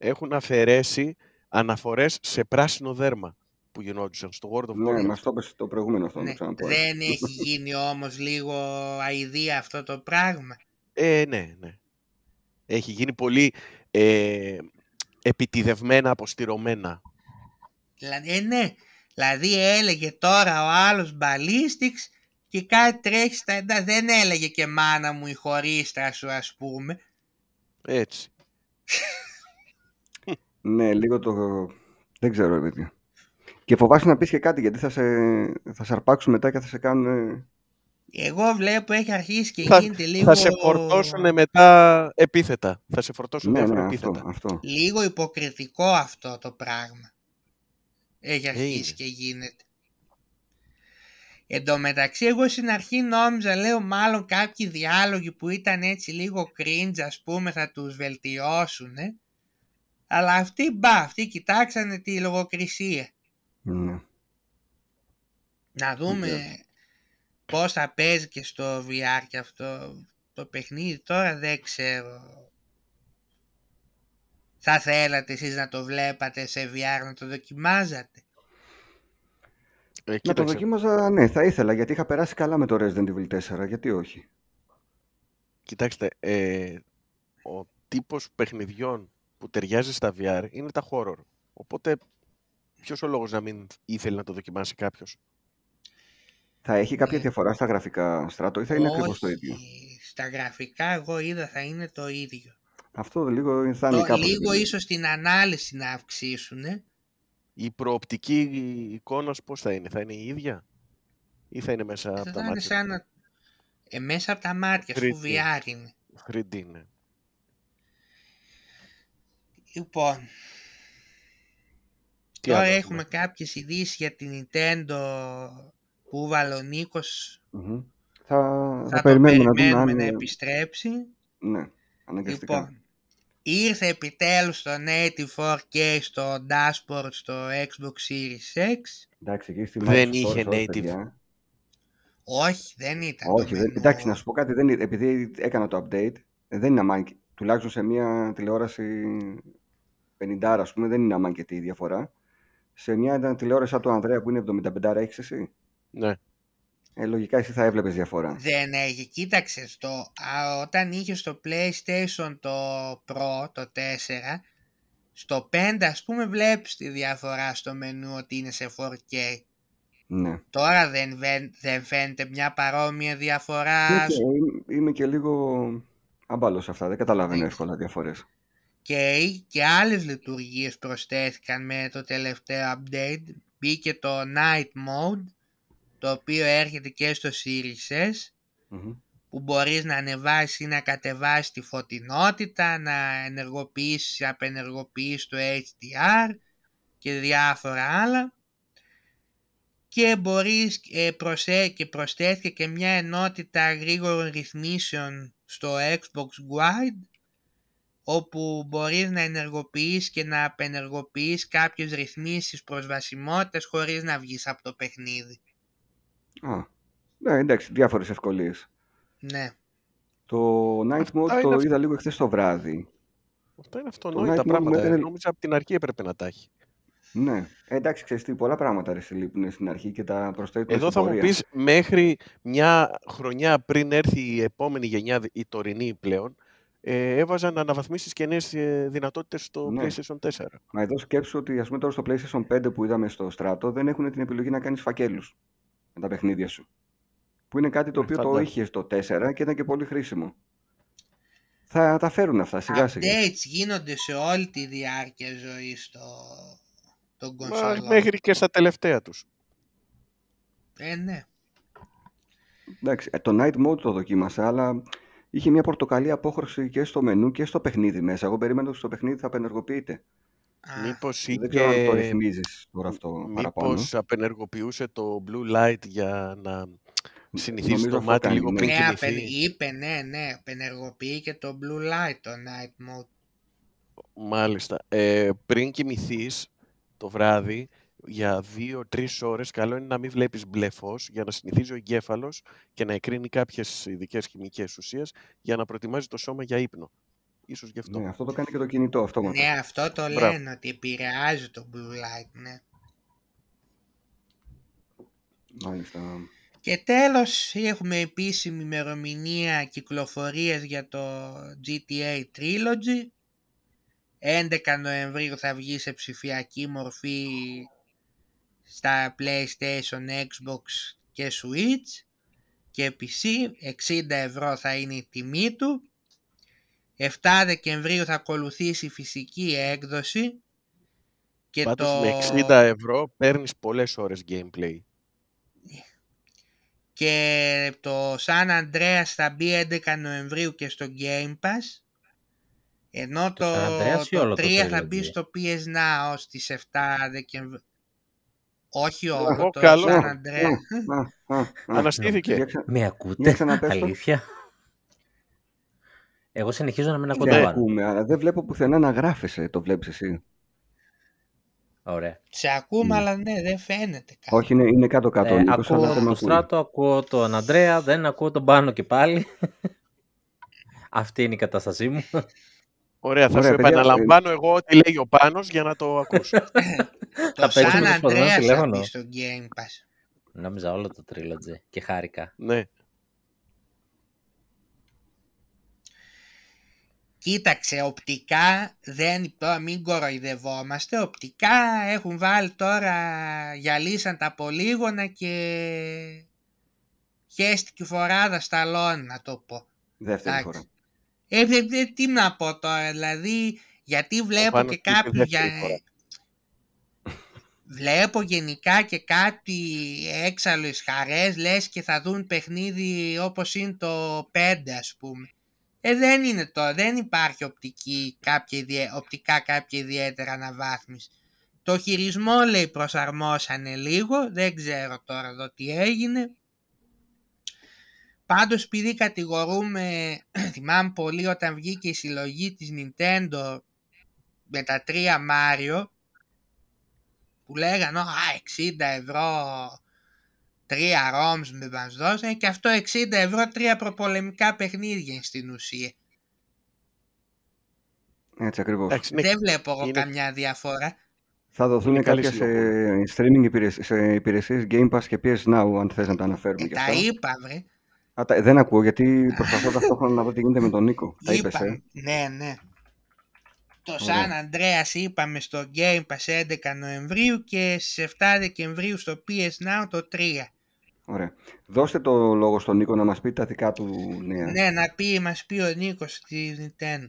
έχουν αφαιρέσει αναφορές σε πράσινο δέρμα που γινόντουσαν στο World of Ναι, μα το το προηγούμενο αυτό. Ναι. Ε. δεν έχει γίνει όμως λίγο αηδία αυτό το πράγμα. Ε, ναι, ναι. Έχει γίνει πολύ ε, επιτιδευμένα, αποστηρωμένα. Ε, ναι. Δηλαδή έλεγε τώρα ο άλλος Ballistics και κάτι τρέχει στα εντά. Δεν έλεγε και μάνα μου η χωρίστρα σου ας πούμε. Έτσι. Ναι, λίγο το. Δεν ξέρω, παιδιά. Και φοβάσαι να πεις και κάτι γιατί θα σε, θα σε αρπάξουν μετά και θα σε κάνουν. Εγώ βλέπω έχει αρχίσει και γίνεται λίγο. Θα σε φορτώσουν μετά επίθετα. Θα σε φορτώσουν ναι, ναι επίθετα. Λίγο υποκριτικό αυτό το πράγμα. Έχει αρχίσει και γίνεται. Εν τω μεταξύ εγώ στην αρχή νόμιζα λέω μάλλον κάποιοι διάλογοι που ήταν έτσι λίγο cringe ας πούμε θα τους βελτιώσουν ε? Αλλά αυτοί μπα, αυτοί κοιτάξανε τη λογοκρισία. Ναι. Να δούμε πώς θα παίζει και στο VR και αυτό το παιχνίδι τώρα δεν ξέρω. Θα θέλατε εσείς να το βλέπατε σε VR, να το δοκιμάζατε. Ε, να το δοκίμαζα, ναι, θα ήθελα, γιατί είχα περάσει καλά με το Resident Evil 4, γιατί όχι. Κοιτάξτε, ε, ο τύπος παιχνιδιών που ταιριάζει στα VR είναι τα horror. Οπότε, ποιος ο λόγος να μην ήθελε να το δοκιμάσει κάποιος. Θα έχει κάποια ε, διαφορά στα γραφικά, Στράτο, ή θα είναι ακριβώς το ίδιο. Στα γραφικά, εγώ είδα, θα είναι το ίδιο. Αυτό λίγο θα είναι κάπως... Λίγο ισω την ανάλυση να αυξήσουν. Η προοπτική εικόνα πω θα είναι, θα είναι η ίδια ή θα είναι μέσα από τα μάτια. είναι ε, μέσα από τα μάτια, σου VR ειναι είναι. Ναι. Λοιπόν, Τι τώρα έχουμε, έχουμε κάποιες ειδήσεις για την Nintendo που βάλε ο Νίκος. Mm-hmm. Θα, θα, θα περιμένουμε, περιμένουμε να, να επιστρέψει. Ναι, αναγκαστικά. Λοιπόν, ήρθε επιτέλους το Native 4K στο dashboard στο Xbox Series X. Εντάξει, εκεί στη Δεν είχε Native. Όχι, δεν ήταν. Όχι, δεν, εντάξει, να σου πω κάτι, δεν, επειδή έκανα το update, δεν είναι αμάγκη. Τουλάχιστον σε μια τηλεόραση 50, ας πούμε, δεν είναι αμάν και τη διαφορά. Σε μια τηλεόραση του Ανδρέα που είναι 75, έχεις εσύ. Ναι. Ε, λογικά εσύ θα έβλεπες διαφορά. Δεν έχει. Κοίταξε το. Α, όταν είχε στο PlayStation το Pro, το 4, στο 5 ας πούμε βλέπεις τη διαφορά στο μενού ότι είναι σε 4K. Ναι. Τώρα δεν, δεν φαίνεται μια παρόμοια διαφορά. Ναι, είμαι και λίγο αμπάλος αυτά, δεν καταλαβαίνω ε, εύκολα διαφορές και άλλες λειτουργίες προσθέθηκαν με το τελευταίο update. Μπήκε το Night Mode, το οποίο έρχεται και στο Series που μπορείς να ανεβάσεις ή να κατεβάσεις τη φωτεινότητα, να ενεργοποιήσεις, απενεργοποιήσεις το HDR και διάφορα άλλα και μπορείς ε, προσέ, και προσθέθηκε και μια ενότητα γρήγορων ρυθμίσεων στο Xbox Wide όπου μπορείς να ενεργοποιείς και να απενεργοποιείς κάποιες ρυθμίσεις προσβασιμότητες χωρίς να βγεις από το παιχνίδι. Α, ναι, εντάξει, διάφορες ευκολίες. Ναι. Το Night Mode το είδα λίγο χθε το βράδυ. Αυτό είναι αυτονόητα πράγματα. Νομίζω Νόμιζα από την αρχή έπρεπε να τα έχει. Ναι. Ε, εντάξει, ξέρεις τι, πολλά πράγματα ρε, λείπουν στην αρχή και τα προσθέτω Εδώ θα μου πεις μέχρι μια χρονιά πριν έρθει η επόμενη γενιά, η τωρινή πλέον, ε, έβαζαν αναβαθμίσεις και νέες δυνατότητες στο ναι. PlayStation 4. Μα εδώ σκέψω ότι ας πούμε τώρα στο PlayStation 5 που είδαμε στο στράτο δεν έχουν την επιλογή να κάνεις φακέλους με τα παιχνίδια σου. Που είναι κάτι το ε, οποίο το είχες στο 4 και ήταν και πολύ χρήσιμο. Θα τα φέρουν αυτά σιγά σιγά. Updates γίνονται σε όλη τη διάρκεια ζωής στο... των κονσολών. Μέχρι και στα τελευταία τους. Ε, ναι. Εντάξει, ε, το Night Mode το δοκίμασα, αλλά Είχε μια πορτοκαλία απόχρωση και στο μενού και στο παιχνίδι μέσα. Εγώ περίμενα ότι στο παιχνίδι θα απενεργοποιείται. Μήπω είχε... Δεν ξέρω αν το ρυθμίζεις τώρα αυτό παραπάνω. απενεργοποιούσε το blue light για να συνηθίσει το μάτι λίγο ναι. πριν ναι, απεν... είπε, ναι, ναι, απενεργοποιεί και το blue light, το night mode. Μάλιστα. Ε, πριν κοιμηθεί το βράδυ, για δυο τρεις ώρες καλό είναι να μην βλέπεις μπλε φως για να συνηθίζει ο εγκέφαλος και να εκρίνει κάποιες ειδικές χημικές ουσίες για να προετοιμάζει το σώμα για ύπνο. Ίσως γι' αυτό. Ναι, αυτό το κάνει και το κινητό αυτό. Ναι, αυτό το Μπράβο. λένε ότι επηρεάζει το blue light, ναι. Μάλιστα. Και τέλος έχουμε επίσημη ημερομηνία κυκλοφορίας για το GTA Trilogy. 11 Νοεμβρίου θα βγει σε ψηφιακή μορφή στα PlayStation, Xbox και Switch και PC 60 ευρώ θα είναι η τιμή του 7 Δεκεμβρίου θα ακολουθήσει η φυσική έκδοση και το... με 60 ευρώ παίρνεις πολλές ώρες gameplay και το San Andreas θα μπει 11 Νοεμβρίου και στο Game Pass ενώ το, το, το 3 θα μπει ε? στο PS Now στις 7 Δεκεμβρίου όχι όχι, το καλό. (laughs) Αναστήθηκε. Με ακούτε, αλήθεια. Εγώ συνεχίζω να μην ακούω το ακούμε, αλλά δεν βλέπω πουθενά να γράφεσαι. Το βλέπεις εσύ. Ωραία. Σε ακούμε, ναι. αλλά ναι, δεν φαίνεται κάτι. Όχι, είναι κάτω-κάτω. Ε, ακούω τον Στράτο, ακούω τον Αντρέα, δεν ακούω τον Πάνο και πάλι. (laughs) Αυτή είναι η κατάστασή μου. Ωραία, θα σου επαναλαμβάνω εγώ ότι λέει ο Πάνος για να το ακούσω. Τα (laughs) Σαν Αντρέας θα στο Game Νόμιζα όλο το Trilogy και χάρηκα. Ναι. Κοίταξε, οπτικά, δεν, τώρα μην κοροϊδευόμαστε, οπτικά έχουν βάλει τώρα, γυαλίσαν τα πολύγωνα και χέστηκε φοράδα σταλών, να το πω. Δεύτερη φορά. Ε, τι να πω τώρα, δηλαδή, γιατί βλέπω και κάποιοι Για... Βλέπω γενικά και κάτι έξαλλες χαρές, λες και θα δουν παιχνίδι όπως είναι το 5 ας πούμε. Ε, δεν είναι το, δεν υπάρχει οπτική, κάποια, οπτικά κάποια ιδιαίτερα αναβάθμιση. Το χειρισμό λέει προσαρμόσανε λίγο, δεν ξέρω τώρα εδώ τι έγινε. Πάντως, επειδή κατηγορούμε, (clears throat) θυμάμαι πολύ όταν βγήκε η συλλογή της Nintendo με τα τρία Μάριο που λέγανε α 60 ευρώ τρία ROMs με μας δώσανε και αυτό 60 ευρώ τρία προπολεμικά παιχνίδια στην ουσία. Έτσι ακριβώς. Δεν βλέπω εγώ καμιά διαφορά. Θα δοθούν κάποια σε streaming υπηρεσίες, Game Pass και PS Now αν θες να τα αναφέρουμε. Ε, τα είπα βρε δεν ακούω γιατί προσπαθώ ταυτόχρονα να δω τι γίνεται με τον Νίκο. Τα είπες, ε. Ναι, ναι. Το Σαν Αντρέας είπαμε στο Game Pass 11 Νοεμβρίου και στι 7 Δεκεμβρίου στο PS Now το 3. Ωραία. Δώστε το λόγο στον Νίκο να μας πει τα δικά του νέα. Ναι, να πει, μας πει ο Νίκος τη Nintendo.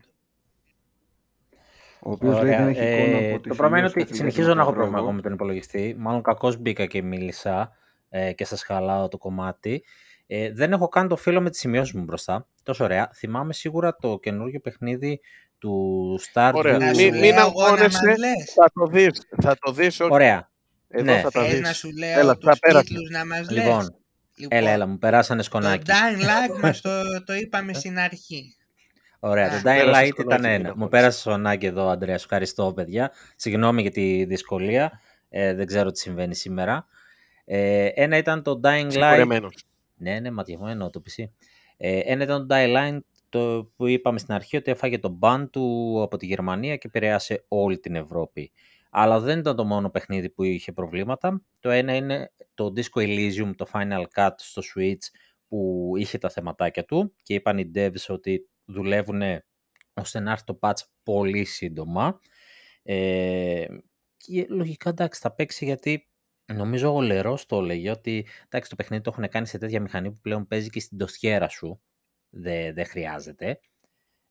Ο οποίο δεν έχει ε, εικόνα από Το πρόβλημα είναι ότι συνεχίζω να έχω πρόβλημα εγώ με τον υπολογιστή. Μάλλον κακώς μπήκα και μίλησα ε, και σας χαλάω το κομμάτι. Ε, δεν έχω καν το φίλο με τις σημειώσεις μου μπροστά. Τόσο ωραία. Θυμάμαι σίγουρα το καινούργιο παιχνίδι του Star Ωραία. Μην, μην αγώνεσαι, θα το δεις. Θα το ό... Ωραία. Εδώ ναι. θα τα να σου λέω έλα, τους τίτλους να μας λες. Λοιπόν, έλα, λοιπόν, έλα, μου περάσανε σκονάκι. Το Dying Light (laughs) μας το, το είπαμε ε. στην αρχή. Ωραία, το Dying Light ήταν ένα. Μου πέρασε σκονάκι εδώ, Αντρέα. Ευχαριστώ, παιδιά. Συγγνώμη για τη δυσκολία. Ε, δεν ξέρω τι συμβαίνει σήμερα. Ε, ένα ήταν το Dying Light. Ναι, ναι, ματιασμό το PC. Ε, ένα ήταν το Die Line που είπαμε στην αρχή ότι έφαγε τον μπαν του από τη Γερμανία και επηρέασε όλη την Ευρώπη. Αλλά δεν ήταν το μόνο παιχνίδι που είχε προβλήματα. Το ένα είναι το Disco Elysium, το Final Cut στο Switch που είχε τα θεματάκια του και είπαν οι devs ότι δουλεύουν ώστε να έρθει το patch πολύ σύντομα. Ε, και λογικά εντάξει θα παίξει γιατί Νομίζω ο Λερός το έλεγε ότι εντάξει, το παιχνίδι το έχουν κάνει σε τέτοια μηχανή που πλέον παίζει και στην τοστιέρα σου. Δεν δε χρειάζεται.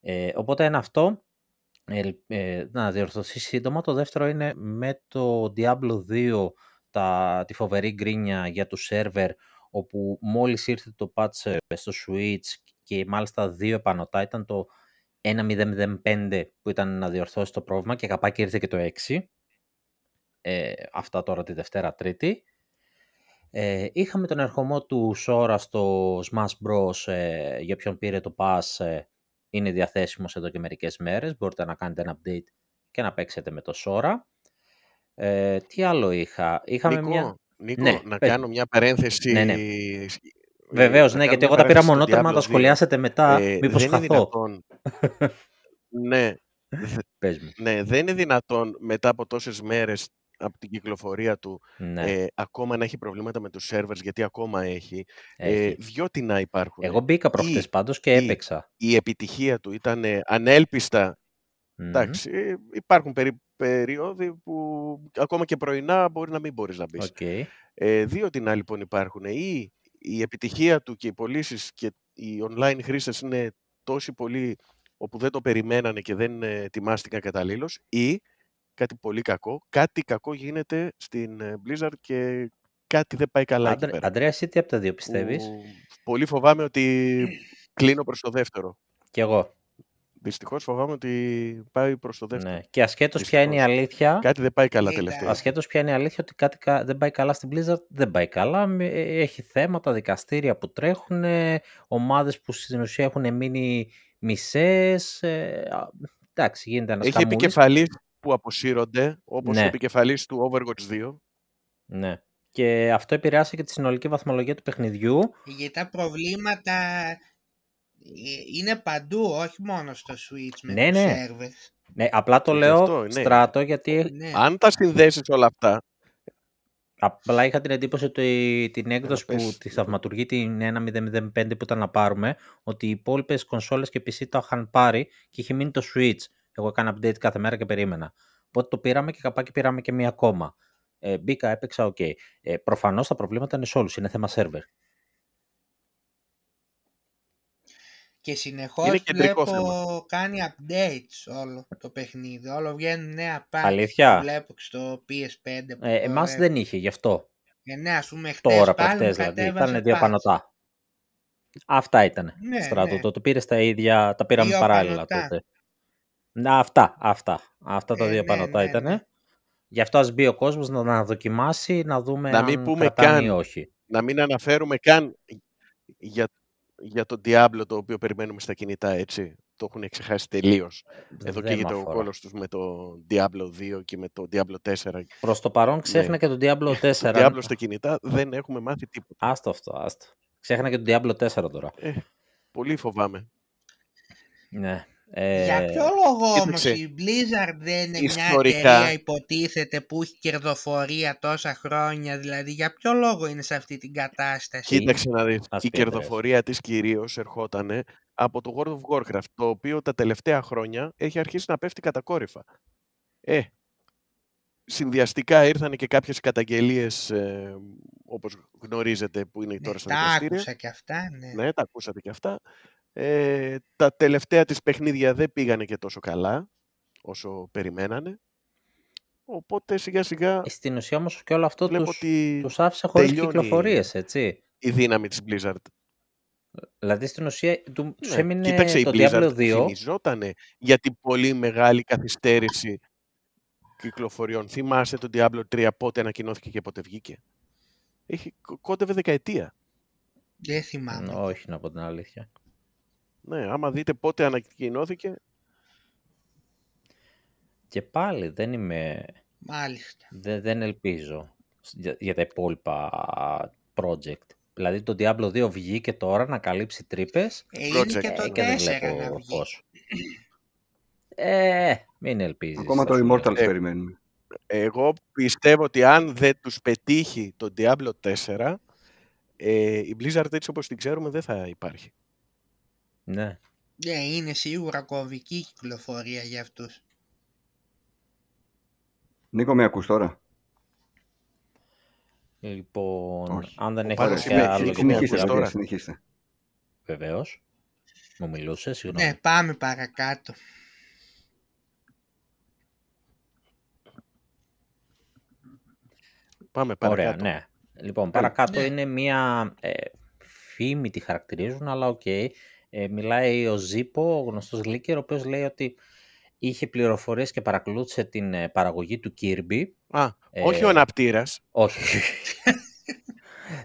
Ε, οπότε ένα αυτό. Ε, να διορθωθεί σύντομα. Το δεύτερο είναι με το Diablo 2 τα, τη φοβερή γκρίνια για το σερβερ όπου μόλις ήρθε το patch ε, στο Switch και μάλιστα δύο επανωτά ήταν το 1005 που ήταν να διορθώσει το πρόβλημα και καπάκι ήρθε και το 6 ε, αυτά τώρα τη Δευτέρα Τρίτη. Ε, είχαμε τον ερχομό του Σόρα στο Smash Bros. Ε, για ποιον πήρε το Pass ε, είναι διαθέσιμος εδώ και μερικές μέρες. Μπορείτε να κάνετε ένα update και να παίξετε με το Σόρα. Ε, τι άλλο είχα. Είχαμε Νίκο, μια... ναι, να κάνω μια παρένθεση ναι, ναι. Βεβαίως, ναι, γιατί εγώ τα πήρα μονότερμα, τα σχολιάσετε μετά. Ε, Μήπως χαθώ. Δυνατόν. (laughs) ναι. Πες ναι, δεν είναι δυνατόν μετά από τόσες μέρες από την κυκλοφορία του, ναι. ε, ακόμα να έχει προβλήματα με τους servers, γιατί ακόμα έχει, ε, δυο Ε, υπάρχουν. Εγώ μπήκα προχτές πάντως και έπαιξα. Η, η επιτυχία του ήταν ε, ανέλπιστα. Εντάξει, υπάρχουν περί, περίοδοι που ακόμα και πρωινά μπορεί να μην μπορείς να μπεις. Okay. Ε, λοιπόν υπάρχουν ή η επιτυχία του και οι πωλήσεις και οι online χρήστες είναι τόσοι πολλοί όπου δεν το περιμένανε και δεν ετοιμάστηκαν καταλήλως ή κάτι πολύ κακό. Κάτι κακό γίνεται στην ε, Blizzard και κάτι δεν πάει καλά. Αντρέ, Αντρέα, εσύ τι από τα δύο πιστεύεις. Πολύ φοβάμαι ότι (sniffs) κλείνω προς το δεύτερο. Κι εγώ. Δυστυχώς φοβάμαι ότι πάει προς το ναι. δεύτερο. Ναι. Και ασχέτως ποια είναι η αλήθεια. Κάτι δεν πάει καλά τελευταία. Ασχέτως ποια είναι η αλήθεια ότι κάτι δεν πάει καλά στην Blizzard, δεν πάει καλά. Ε, έχει θέματα, δικαστήρια που τρέχουν, ομάδες που στην ουσία έχουν μείνει μισές. Ε, εντάξει, γίνεται ένας Έχει επικεφαλής που αποσύρονται, όπως ναι. ο επικεφαλής του Overwatch 2. Ναι. Και αυτό επηρεάσε και τη συνολική βαθμολογία του παιχνιδιού. Γιατί τα προβλήματα ε, είναι παντού, όχι μόνο στο Switch με ναι, τους ναι. Σερβες. Ναι, απλά το λέω ναι. στράτο γιατί... Ναι. Αν τα συνδέσεις όλα αυτά, Απλά είχα την εντύπωση ότι την έκδοση που τη θαυματουργεί την 1005 που ήταν να πάρουμε, ότι οι υπόλοιπες κονσόλες και PC τα είχαν πάρει και είχε μείνει το Switch. Εγώ έκανα update κάθε μέρα και περίμενα. Οπότε το πήραμε και καπάκι πήραμε και μία ακόμα. Ε, μπήκα, έπαιξα, οκ. Okay. Ε, Προφανώς τα προβλήματα είναι σε όλους. Είναι θέμα σερβερ. Και συνεχώς βλέπω θέμα. κάνει updates όλο το παιχνίδι. Όλο βγαίνουν νέα πάντα. Αλήθεια. Βλέπω στο PS5. Ε, Εμάς δεν είχε γι' αυτό. Ε, ναι, ας πούμε, χτες Τώρα πάλι δηλαδή. Ήταν διαπανωτά. Αυτά ήταν. Ναι, στράτο, ναι. το, το πήρες τα ίδια, τα πήραμε παράλληλα τότε. Να, αυτά, αυτά. Αυτά τα ε, δύο ναι, πάνω ναι, ήταν. Ναι. Γι' αυτό ας μπει ο κόσμος να, να δοκιμάσει, να δούμε να μην αν πούμε καν, ή όχι. Να μην αναφέρουμε καν για, για τον Diablo το οποίο περιμένουμε στα κινητά, έτσι. Το έχουν ξεχάσει τελείως. Εδώ καίγεται ο κόλος τους με το Diablo 2 και με το Diablo 4. Προς το παρόν ξέχνα και τον Diablo 4. (laughs) το Diablo στα κινητά δεν έχουμε μάθει τίποτα. Άστο αυτό, άστο. Ξέχνα και τον Diablo 4 τώρα. Ε, πολύ φοβάμαι. Ναι. Ε, Για ποιο λόγο όμως η Blizzard δεν είναι ιστορικά. μια εταιρεία υποτίθεται που έχει κερδοφορία τόσα χρόνια, δηλαδή για ποιο λόγο είναι σε αυτή την κατάσταση. Κοίταξε να δεις, η κερδοφορία της κυρίως ερχόταν από το World of Warcraft, το οποίο τα τελευταία χρόνια έχει αρχίσει να πέφτει κατακόρυφα. Ε, συνδυαστικά ήρθαν και κάποιες καταγγελίες, ε, όπως γνωρίζετε, που είναι τώρα ναι, στα δικαστήρια. Τα άκουσα και αυτά, ναι. Ναι, τα ακούσατε και αυτά. Ε, τα τελευταία της παιχνίδια δεν πήγανε και τόσο καλά όσο περιμένανε. Οπότε σιγά σιγά... Ε, στην ουσία όμως και όλο αυτό τους, τους άφησε χωρίς κυκλοφορίες, έτσι. Η δύναμη της Blizzard. Δηλαδή στην ουσία του, ναι, τους έμεινε κοίταξε, το Diablo 2. για την πολύ μεγάλη καθυστέρηση κυκλοφοριών. Θυμάστε το Diablo 3 πότε ανακοινώθηκε και πότε βγήκε. Έχει, κόντευε δεκαετία. Δεν θυμάμαι. Όχι, να πω την αλήθεια. Ναι, άμα δείτε πότε ανακοινώθηκε. Και πάλι δεν είμαι... Μάλιστα. Δεν, δεν ελπίζω για, για τα υπόλοιπα project. Δηλαδή το Diablo 2 βγήκε τώρα να καλύψει τρύπες. Ε, ε, και, το και δεν βλέπω πώς. Ε, μην ελπίζεις. Ακόμα το Immortal ε, περιμένουμε. Εγώ πιστεύω ότι αν δεν τους πετύχει το Diablo 4, ε, η Blizzard έτσι όπως την ξέρουμε δεν θα υπάρχει. Ναι. Ναι, είναι σίγουρα κομβική κυκλοφορία για αυτούς. Νίκο, με ακούς τώρα. Λοιπόν, αν δεν έχετε κάτι άλλο... Συνεχίστε τώρα, συνεχίστε. Βεβαίως. Μου μιλούσε, συγγνώμη. Ναι, πάμε παρακάτω. Πάμε παρακάτω. Ωραία, ναι. Λοιπόν, παρακάτω ναι. είναι μία ε, φήμη τη χαρακτηρίζουν, αλλά οκ. Ε, μιλάει ο Ζήπο, ο γνωστός Λίκερ, ο οποίος λέει ότι είχε πληροφορίες και παρακολούθησε την ε, παραγωγή του Κίρμπι. Α, ε, όχι ο αναπτήρας. Όχι. (laughs)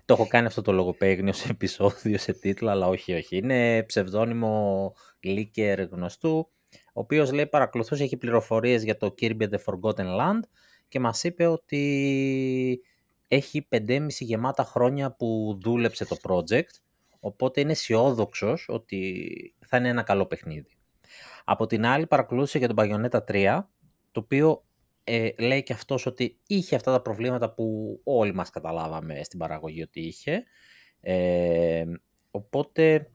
το έχω κάνει αυτό το λογοπαίγνιο σε επεισόδιο, σε τίτλο, αλλά όχι, όχι. Είναι ψευδόνυμο Λίκερ γνωστού, ο οποίος λέει παρακολουθούσε, έχει πληροφορίες για το Kirby The Forgotten Land και μας είπε ότι έχει 5,5 γεμάτα χρόνια που δούλεψε το project Οπότε είναι αισιόδοξος ότι θα είναι ένα καλό παιχνίδι. Από την άλλη παρακολούθησε και τον Παγιονέτα 3, το οποίο ε, λέει και αυτός ότι είχε αυτά τα προβλήματα που όλοι μας καταλάβαμε στην παραγωγή ότι είχε. Ε, οπότε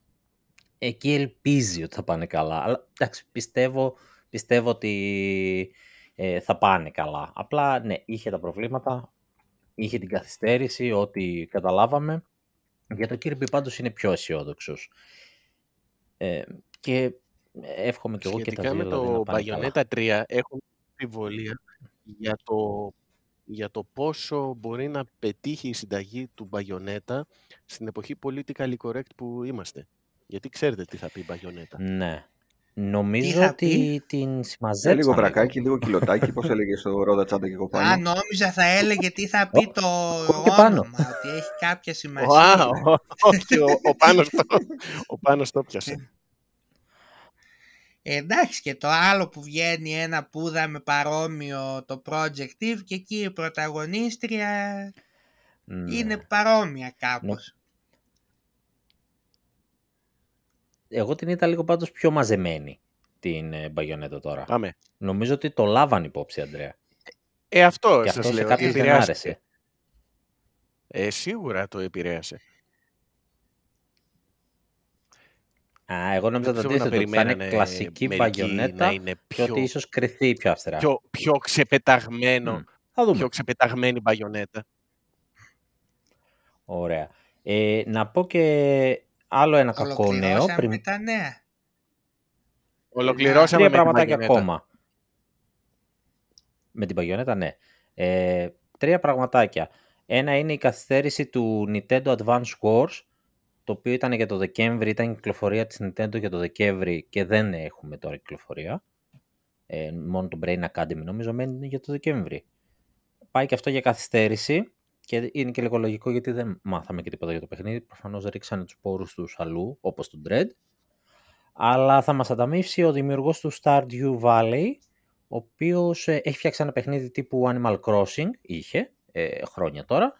εκεί ελπίζει ότι θα πάνε καλά. Αλλά εντάξει, πιστεύω, πιστεύω ότι ε, θα πάνε καλά. Απλά ναι, είχε τα προβλήματα, είχε την καθυστέρηση, ό,τι καταλάβαμε. Για το κύριο πάντως είναι πιο αισιόδοξος. Ε, και εύχομαι και εγώ και τα δύο. με το δηλαδή, Bayonetta 3 έχω επιβολία για το, για το πόσο μπορεί να πετύχει η συνταγή του Bayonetta στην εποχή political correct που είμαστε. Γιατί ξέρετε τι θα πει η Bayonetta. Ναι. Νομίζω ότι πει? την συμμαζέψαμε. Λίγο βρακάκι, λίγο κιλοτάκι, πώς (laughs) έλεγε στο Ρόδα Τσάντα και κοπάνι. Α, νόμιζα θα έλεγε τι θα πει το όνομα, πάνω. ότι έχει κάποια σημασία. (laughs) ο, ο, Πάνος το, ο Πάνος το πιασε. Ε, εντάξει και το άλλο που βγαίνει ένα πουδα με παρόμοιο το Projective και εκεί η πρωταγωνίστρια ναι. είναι παρόμοια κάπως. εγώ την είδα λίγο πάντως πιο μαζεμένη την ε, Μπαγιονέτα τώρα. Άμε. Νομίζω ότι το λάβαν υπόψη, Αντρέα. Ε, αυτό και σας αυτό λέω. Ότι δεν άρεσε. Ε, σίγουρα το επηρέασε. Α, εγώ νόμιζα το αντίθετο, θα είναι κλασική μπαγιονέτα είναι πιο... και ότι ίσως κρυθεί πιο αυστηρά. Πιο, πιο ξεπεταγμένο, θα δούμε. πιο ξεπεταγμένη μπαγιονέτα. Ωραία. Ε, να πω και Άλλο ένα κακό νέο. Ολοκληρώσαμε τα νέα. Ολοκληρώσαμε Τρία πραγματάκια ακόμα. Με την Παγιονέτα, ναι. Ε, τρία πραγματάκια. Ένα είναι η καθυστέρηση του Nintendo Advance Wars, το οποίο ήταν για το Δεκέμβρη, ήταν η κυκλοφορία της Nintendo για το Δεκέμβρη και δεν έχουμε τώρα κυκλοφορία. Ε, μόνο το Brain Academy νομίζω μένει για το Δεκέμβρη. Πάει και αυτό για καθυστέρηση. Και είναι και λίγο λογικό γιατί δεν μάθαμε και τίποτα για το παιχνίδι. Προφανώς ρίξανε τους πόρους τους αλλού, όπως τον Dread. Αλλά θα μας ανταμείψει ο δημιουργός του Stardew Valley, ο οποίος ε, έχει φτιάξει ένα παιχνίδι τύπου Animal Crossing, είχε ε, χρόνια τώρα.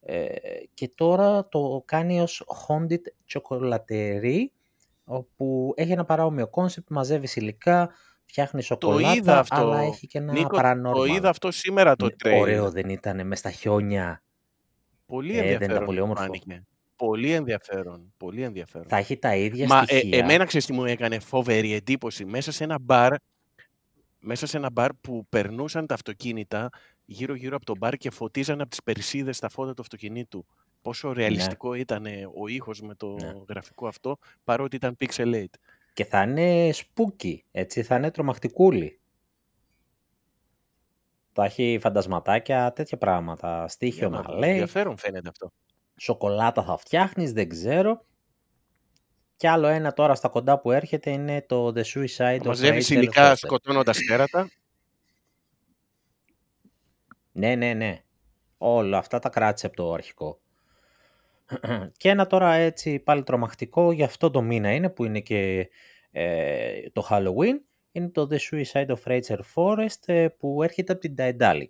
Ε, και τώρα το κάνει ως Haunted Chocolaterie όπου έχει ένα παρόμοιο κόνσεπτ, μαζεύει υλικά, φτιάχνει σοκολάτα, το είδα αυτό. αλλά έχει και ένα παρανόρμα. Το είδα αυτό σήμερα το ε, τρέιλερ. Ωραίο δεν ήταν, μες στα χιόνια. Πολύ ε, ενδιαφέρον. Ε, πολύ Πολύ ενδιαφέρον, πολύ ενδιαφέρον. Θα έχει τα ίδια Μα, ε, στοιχεία. Ε, εμένα ξέρεις τι μου έκανε φοβερή εντύπωση. Μέσα σε ένα μπαρ, μέσα σε ένα μπαρ που περνούσαν τα αυτοκίνητα γύρω-γύρω από το μπαρ και φωτίζαν από τις περσίδες τα φώτα του αυτοκινήτου. Πόσο ναι. ρεαλιστικό ναι. ήταν ο ήχος με το ναι. γραφικό αυτό, παρότι ήταν pixelate. Και θα είναι σπούκι, έτσι, θα είναι τρομακτικούλη. Θα έχει φαντασματάκια, τέτοια πράγματα, Στίχιο να λέει. Ενδιαφέρον φαίνεται αυτό. Σοκολάτα θα φτιάχνεις, δεν ξέρω. Και άλλο ένα τώρα στα κοντά που έρχεται είναι το The Suicide of Μαζεύεις υλικά σκοτώνοντας τέρατα. Ναι, ναι, ναι. Όλα αυτά τα κράτησε από το αρχικό. (clears throat) και ένα τώρα έτσι πάλι τρομακτικό για αυτό το μήνα είναι που είναι και ε, το Halloween είναι το The Suicide of Rachel Forest ε, που έρχεται από την Daedalic.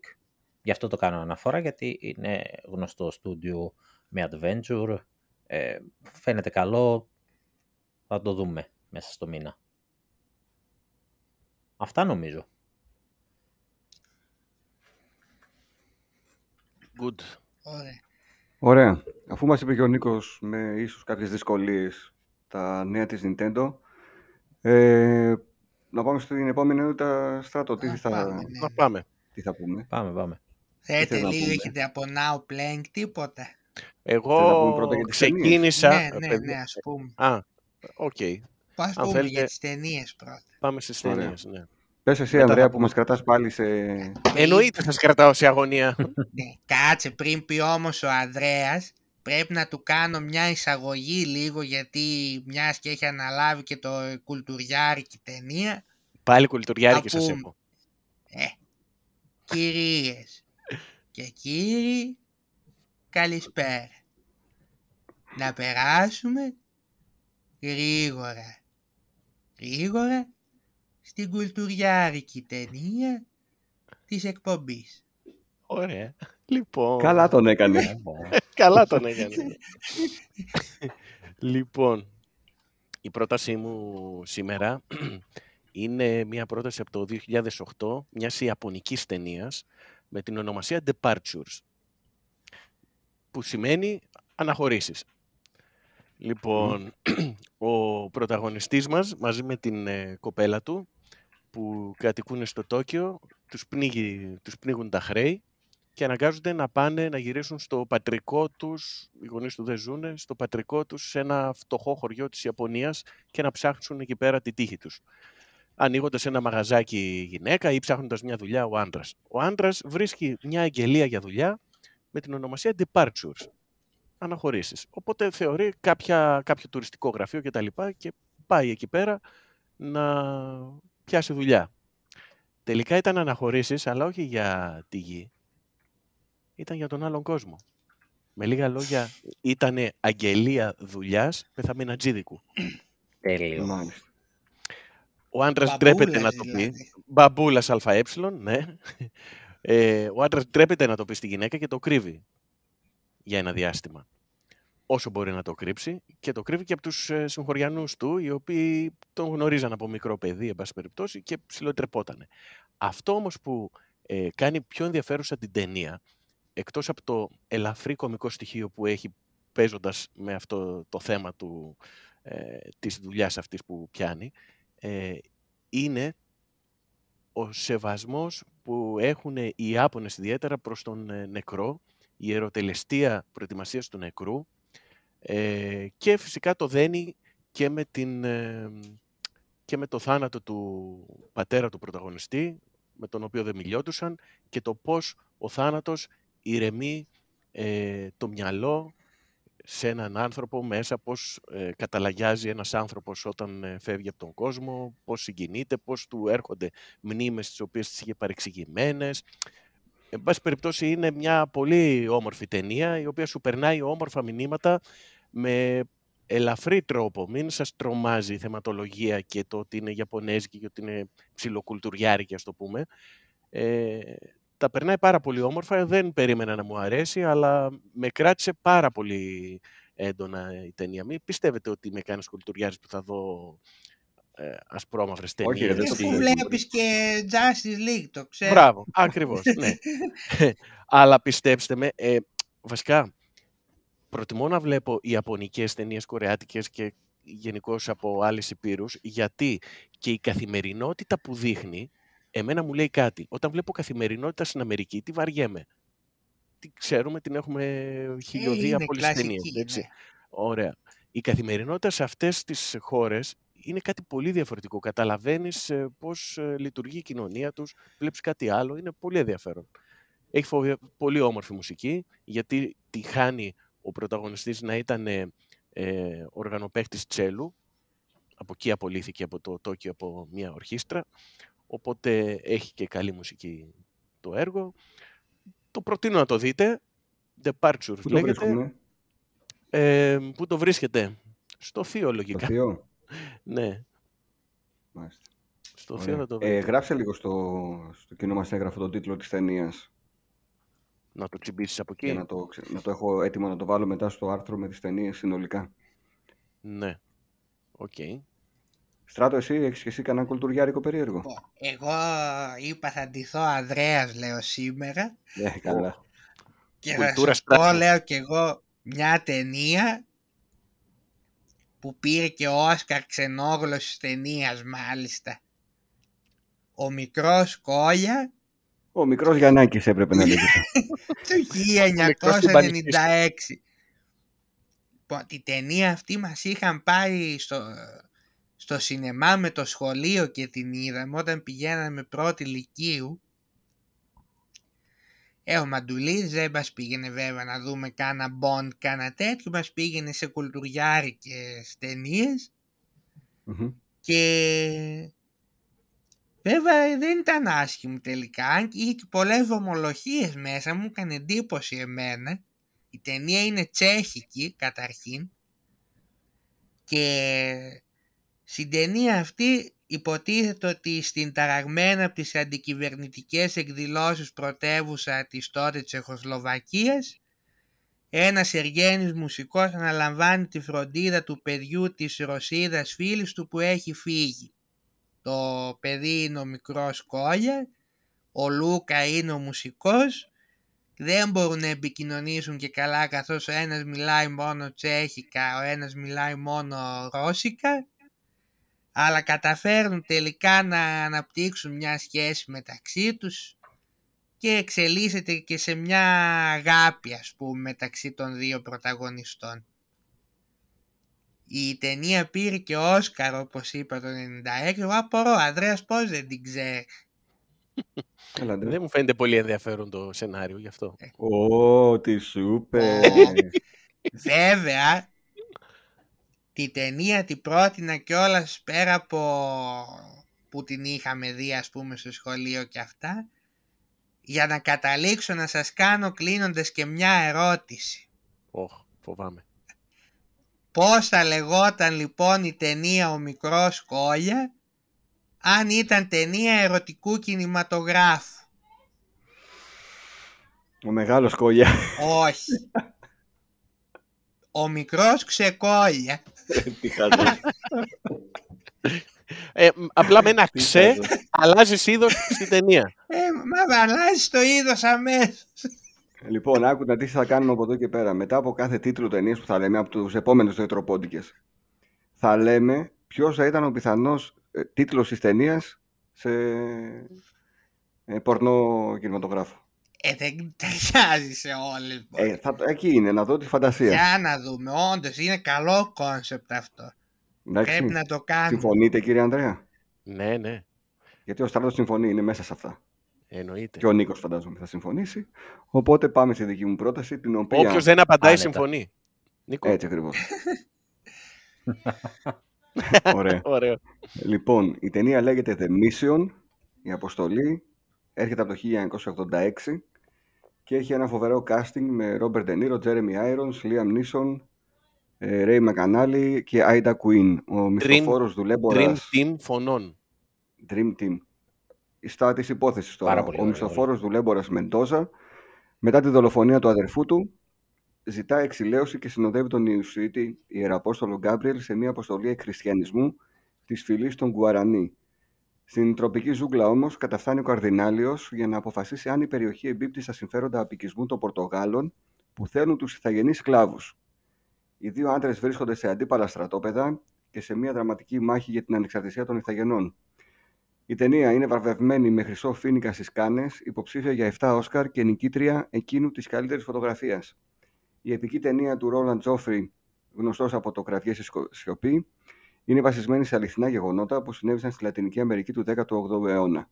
Γι' αυτό το κάνω αναφορά γιατί είναι γνωστό στούντιο με adventure. Ε, φαίνεται καλό. Θα το δούμε μέσα στο μήνα. Αυτά νομίζω. Good. Ωραία. Ωραία. Αφού μας είπε και ο Νίκος με ίσως κάποιες δυσκολίες τα νέα της Nintendo, ε, να πάμε στην επόμενη ενότητα στράτο. Τι θα... Ναι. Πάμε, Τι θα πούμε. Πάμε, πάμε. Ε, θέλετε λίγο, έχετε από Now Playing τίποτα. Εγώ ξεκίνησα... Ναι, ναι, ναι, ας πούμε. Α, οκ. Okay. Ας πούμε θέλετε... για τις ταινίες πρώτα. Πάμε στις ταινίες, ναι. Πες εσύ, Μετά... Ανδρέα, που μας κρατάς πάλι σε... Εννοείται σας κρατάω σε αγωνία. Ναι, κάτσε, πριν πει όμως ο Ανδρέας, πρέπει να του κάνω μια εισαγωγή λίγο, γιατί μιας και έχει αναλάβει και το κουλτουριάρικη ταινία. Πάλι κουλτουριάρικη σας έχω. Ε, κυρίες και κύριοι, καλησπέρα. Να περάσουμε γρήγορα. Γρήγορα στην κουλτουριάρικη ταινία της εκπομπής. Ωραία. Λοιπόν... Καλά τον έκανε. Ναι, ναι. Καλά τον έκανε. λοιπόν, η πρότασή μου σήμερα είναι μια πρόταση από το 2008 μιας ιαπωνικής ταινίας με την ονομασία Departures που σημαίνει αναχωρήσεις. Λοιπόν, ο πρωταγωνιστής μας μαζί με την ε, κοπέλα του που κατοικούν στο Τόκιο, τους, πνίγει, τους πνίγουν τα χρέη και αναγκάζονται να πάνε να γυρίσουν στο πατρικό τους, οι γονείς τους δεν ζουν, στο πατρικό τους σε ένα φτωχό χωριό της Ιαπωνίας και να ψάχνουν εκεί πέρα τη τύχη τους. Ανοίγοντας ένα μαγαζάκι γυναίκα ή ψάχνοντας μια δουλειά ο άντρας. Ο άντρας βρίσκει μια αγγελία για δουλειά με την ονομασία Departures. Αναχωρήσεις. Οπότε θεωρεί κάποια, κάποιο τουριστικό γραφείο κτλ. και πάει εκεί πέρα να πιάσει δουλειά. Τελικά ήταν αναχωρήσεις αλλά όχι για τη γη. Ήταν για τον άλλον κόσμο. Με λίγα λόγια, ήταν αγγελία δουλειάς πεθαμινατζίδικου. Τέλειο. Ο άντρας ντρέπεται να το δηλαδή. πει. Μπαμπούλας ΑΕ, ναι. Ε, ο άντρας ντρέπεται να το πει στη γυναίκα και το κρύβει για ένα διάστημα όσο μπορεί να το κρύψει και το κρύβει και από τους ε, συγχωριανούς του οι οποίοι τον γνωρίζαν από μικρό παιδί εν πάση περιπτώσει και ψηλοτρεπότανε. Αυτό όμως που ε, κάνει πιο ενδιαφέρουσα την ταινία εκτός από το ελαφρύ κομικό στοιχείο που έχει παίζοντας με αυτό το θέμα του, ε, της δουλειάς αυτής που πιάνει ε, είναι ο σεβασμός που έχουν οι Ιάπωνες ιδιαίτερα προς τον ε, νεκρό η ερωτελεστία προετοιμασίας του νεκρού ε, και φυσικά το δένει και με, την, ε, και με το θάνατο του πατέρα του πρωταγωνιστή, με τον οποίο δεν μιλιόντουσαν, και το πώς ο θάνατος ηρεμεί ε, το μυαλό σε έναν άνθρωπο μέσα, πώς καταλαγιάζει ένας άνθρωπος όταν φεύγει από τον κόσμο, πώς συγκινείται, πώς του έρχονται μνήμες τις οποίες τις είχε παρεξηγημένες. Εν πάση περιπτώσει είναι μια πολύ όμορφη ταινία η οποία σου περνάει όμορφα μηνύματα με ελαφρύ τρόπο. Μην σας τρομάζει η θεματολογία και το ότι είναι Ιαπωνέζικη και ότι είναι ψιλοκουλτουριάρικη ας το πούμε. Ε, τα περνάει πάρα πολύ όμορφα, δεν περίμενα να μου αρέσει, αλλά με κράτησε πάρα πολύ έντονα η ταινία. Μην πιστεύετε ότι είμαι κάνεις κουλτουριάρης που θα δω ε, ασπρόμαυρες ταινίες. Όχι, δεν το βλέπεις και Justice League, το Μπράβο, ακριβώς, ναι. (laughs) (laughs) Αλλά πιστέψτε με, ε, βασικά, προτιμώ να βλέπω ιαπωνικές ταινίες, κορεάτικες και γενικώς από άλλες υπήρους, γιατί και η καθημερινότητα που δείχνει, εμένα μου λέει κάτι. Όταν βλέπω καθημερινότητα στην Αμερική, τι βαριέμαι. Τι ξέρουμε, την έχουμε χιλιοδεί από ταινίες. Ναι. Ωραία. Η καθημερινότητα σε αυτές τις χώρες είναι κάτι πολύ διαφορετικό. Καταλαβαίνεις ε, πώς ε, λειτουργεί η κοινωνία τους, βλέπεις κάτι άλλο, είναι πολύ ενδιαφέρον. Έχει πολύ όμορφη μουσική, γιατί τη χάνει ο πρωταγωνιστής να ήταν ε, ε, οργανοπαίχτης τσέλου, από εκεί απολύθηκε από το Τόκιο από μια ορχήστρα, οπότε έχει και καλή μουσική το έργο. Το προτείνω να το δείτε, Departure λέγεται. ε, πού το βρίσκεται. Στο θείο λογικά ναι. Μάλιστα. Στο το Ε, γράψε λίγο στο, στο κοινό μας έγγραφο τον τίτλο της ταινίας. Να το τσιμπήσεις από εκεί. να, το, να το έχω έτοιμο να το βάλω μετά στο άρθρο με τις ταινίες συνολικά. Ναι. Οκ. Okay. Στράτο, εσύ έχεις και εσύ κανένα κουλτουριάρικο περίεργο. Εγώ είπα θα ντυθώ Ανδρέας λέω σήμερα. Ναι, καλά. Και Κουλτούρα θα σου πω, λέω κι εγώ, μια ταινία που πήρε και ο Όσκαρ ξενόγλωσης της μάλιστα. Ο μικρός Κόλια. Ο μικρός Γιαννάκης έπρεπε να λέγεται. (laughs) το 1996. Λοιπόν, την ταινία αυτή μας είχαν πάει στο, στο σινεμά με το σχολείο και την είδαμε όταν πηγαίναμε πρώτη λυκείου ε, ο Μαντουλής δεν μας πήγαινε βέβαια να δούμε κάνα Bond, κάνα τέτοιο, μας πήγαινε σε κουλτουριάρικες και βέβαια δεν ήταν άσχημο τελικά, είχε και πολλές μέσα, μου έκανε εντύπωση εμένα. Η ταινία είναι τσέχικη καταρχήν και στην ταινία αυτή Υποτίθεται ότι στην ταραγμένα από τις αντικυβερνητικές εκδηλώσεις πρωτεύουσα της τότε Τσεχοσλοβακίας, ένας εργένης μουσικός αναλαμβάνει τη φροντίδα του παιδιού της Ρωσίδας φίλης του που έχει φύγει. Το παιδί είναι ο μικρός Κόλια, ο Λούκα είναι ο μουσικός, δεν μπορούν να επικοινωνήσουν και καλά καθώς ο ένας μιλάει μόνο τσέχικα, ο ένας μιλάει μόνο ρώσικα αλλά καταφέρνουν τελικά να αναπτύξουν μια σχέση μεταξύ τους και εξελίσσεται και σε μια αγάπη ας πούμε μεταξύ των δύο πρωταγωνιστών. Η ταινία πήρε και Όσκαρ όπως είπα το 96, εγώ απορώ, Ανδρέας πώς δεν την ξέρει. δεν μου φαίνεται πολύ ενδιαφέρον το σενάριο γι' αυτό. Ω, τι σούπερ! Βέβαια, Τη ταινία την πρότεινα κιόλα πέρα από που την είχαμε δει ας πούμε στο σχολείο και αυτά για να καταλήξω να σας κάνω κλείνοντας και μια ερώτηση. Ωχ, oh, φοβάμαι. Πώς θα λεγόταν λοιπόν η ταινία «Ο μικρός Κόλια» αν ήταν ταινία ερωτικού κινηματογράφου. Ο μεγάλος Κόλια. Όχι. (laughs) Ο μικρός ξεκόλια. (laughs) Ε, απλά με ένα ξέ αλλάζεις είδος στην ταινία. Ε, μα αλλάζεις το είδος αμέσως. Λοιπόν, να τι θα κάνουμε από εδώ και πέρα. Μετά από κάθε τίτλο ταινίας που θα λέμε, από τους επόμενους τετροπόντικες, θα λέμε ποιος θα ήταν ο πιθανός ε, τίτλος της ταινίας σε ε, πορνό κινηματογράφο. Ε, δεν ταιριάζει σε όλες. Ε, θα, εκεί είναι, να δω τη φαντασία. Για να δούμε. Όντως είναι καλό κόνσεπτ αυτό. Εντάξει, Πρέπει να το κάνουμε. Συμφωνείτε, κύριε Ανδρέα. Ναι, ναι. Γιατί ο Στράτος συμφωνεί, είναι μέσα σε αυτά. Εννοείται. Και ο Νίκος, φαντάζομαι, θα συμφωνήσει. Οπότε πάμε στη δική μου πρόταση. Την οποία... Όποιος δεν απαντάει, Άνετα. συμφωνεί. Νίκο. Έτσι ακριβώς. (laughs) Ωραία. Ωραίο. Λοιπόν, η ταινία λέγεται The Mission, η αποστολή, έρχεται από το 1986 και έχει ένα φοβερό casting με Robert De Niro, Jeremy Irons, Liam Neeson, ε, Ray McAnally και Aida Quinn. Ο μισθοφόρος δουλέμπορας... Dream Team φωνών. Dream Team. Η υπόθεσης τώρα. πολύ ο μισθοφόρος δουλέμπορας Μεντόζα, μετά τη δολοφονία του αδερφού του, ζητά εξηλαίωση και συνοδεύει τον Ιησουήτη Ιεραπόστολο Γκάμπριελ σε μια αποστολή εκχριστιανισμού της φυλής των Γκουαρανί. Στην τροπική ζούγκλα όμως καταφθάνει ο Καρδινάλιος για να αποφασίσει αν η περιοχή εμπίπτει στα συμφέροντα απικισμού των Πορτογάλων που θέλουν τους ηθαγενείς σκλάβους. Οι δύο άντρες βρίσκονται σε αντίπαλα στρατόπεδα και σε μια δραματική μάχη για την ανεξαρτησία των ηθαγενών. Η ταινία είναι βραβευμένη με χρυσό φίνικα στις Κάνες, υποψήφια για 7 Όσκαρ και νικήτρια εκείνου της καλύτερης φωτογραφίας. Η επική ταινία του Ρόλαντ Τζόφρι, γνωστός από το Κραβιέ Σιωπή, είναι βασισμένη σε αληθινά γεγονότα που συνέβησαν στη Λατινική Αμερική του 18ου αιώνα.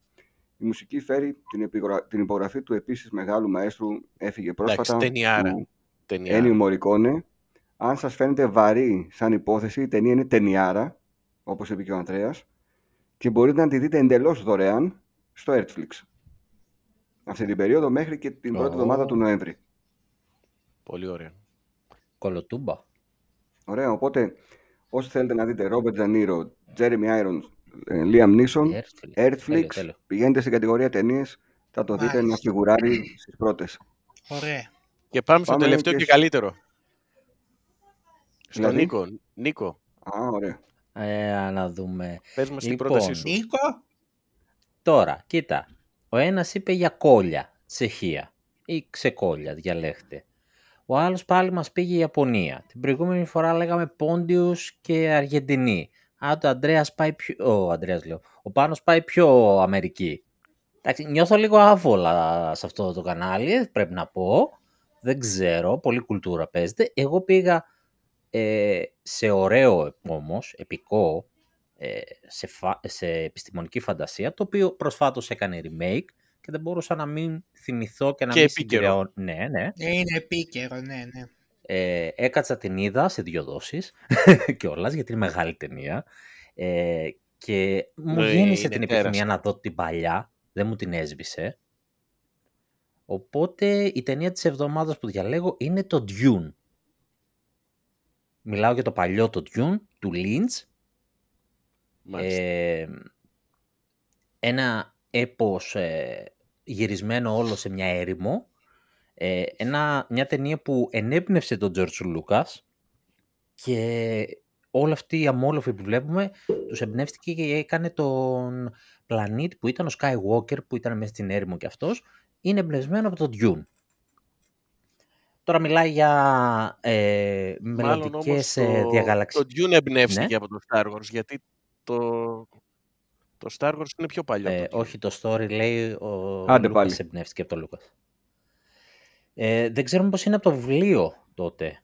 Η μουσική φέρει την, την υπογραφή του επίσης μεγάλου μαέστρου, έφυγε πρόσφατα. Εντάξει, Ένιου Μωρικόνε. Αν σας φαίνεται βαρύ σαν υπόθεση, η ταινία είναι ταινιάρα, όπως είπε και ο Αντρέα, και μπορείτε να τη δείτε εντελώς δωρεάν στο Netflix. Αυτή την περίοδο μέχρι και την πρώτη εβδομάδα του Νοέμβρη. Πολύ ωραία. Κολοτούμπα. Ωραία, οπότε Όσοι θέλετε να δείτε, Ρόμπερτ Τζανίρο, Τζέρεμι Jeremy Irons, ε, Liam Neeson, πηγαίνετε στην κατηγορία ταινίες, θα το δείτε να φιγουράρει στις πρώτες. Ωραία. Και πάμε, στο τελευταίο και, καλύτερο. Στον δηλαδή? Νίκο. Νίκο. Α, ωραία. Ε, να δούμε. Πες μας την λοιπόν, πρότασή σου. Νίκο. Τώρα, κοίτα. Ο ένας είπε για κόλια, Τσεχία. Ή ξεκόλια, διαλέχτε. Ο άλλος πάλι μας πήγε η Ιαπωνία. Την προηγούμενη φορά λέγαμε πόντιους και Αργεντινή. Α, το αντρέα πάει πιο... Ο αντρέα λέω. Ο Πάνος πάει πιο Αμερική. Εντάξει, νιώθω λίγο άβολα σε αυτό το κανάλι, πρέπει να πω. Δεν ξέρω, πολλή κουλτούρα παίζεται. Εγώ πήγα ε, σε ωραίο όμως, επικό, ε, σε, σε επιστημονική φαντασία, το οποίο προσφάτως έκανε remake δεν μπορούσα να μην θυμηθώ και να και μην ναι, ναι, ναι. Είναι επίκαιρο, ναι, ναι. Ε, έκατσα την είδα σε δύο δόσεις (laughs) όλα, γιατί είναι μεγάλη ταινία ε, και μου γίνησε γέννησε την επιθυμία να δω την παλιά, δεν μου την έσβησε. Οπότε η ταινία της εβδομάδας που διαλέγω είναι το Dune. Μιλάω για το παλιό το Dune του Lynch. Ε, ένα έπος ε, γυρισμένο όλο σε μια έρημο. Ε, ένα, μια ταινία που ενέπνευσε τον Τζορτσου Λούκας. και όλη αυτή η αμόλοφοι που βλέπουμε τους εμπνεύστηκε και έκανε τον πλανήτη που ήταν ο Skywalker που ήταν μέσα στην έρημο και αυτός είναι εμπνευσμένο από τον Dune. Τώρα μιλάει για ε, μελλοντικές ε, διαγαλαξίες. Το Dune εμπνεύστηκε ναι. από το Star γιατί το το Star Wars είναι πιο παλιό. Ε, όχι, το story λέει ο Άντε, Λούκας εμπνεύστηκε από Ε, δεν ξέρουμε πώς είναι από το βιβλίο τότε.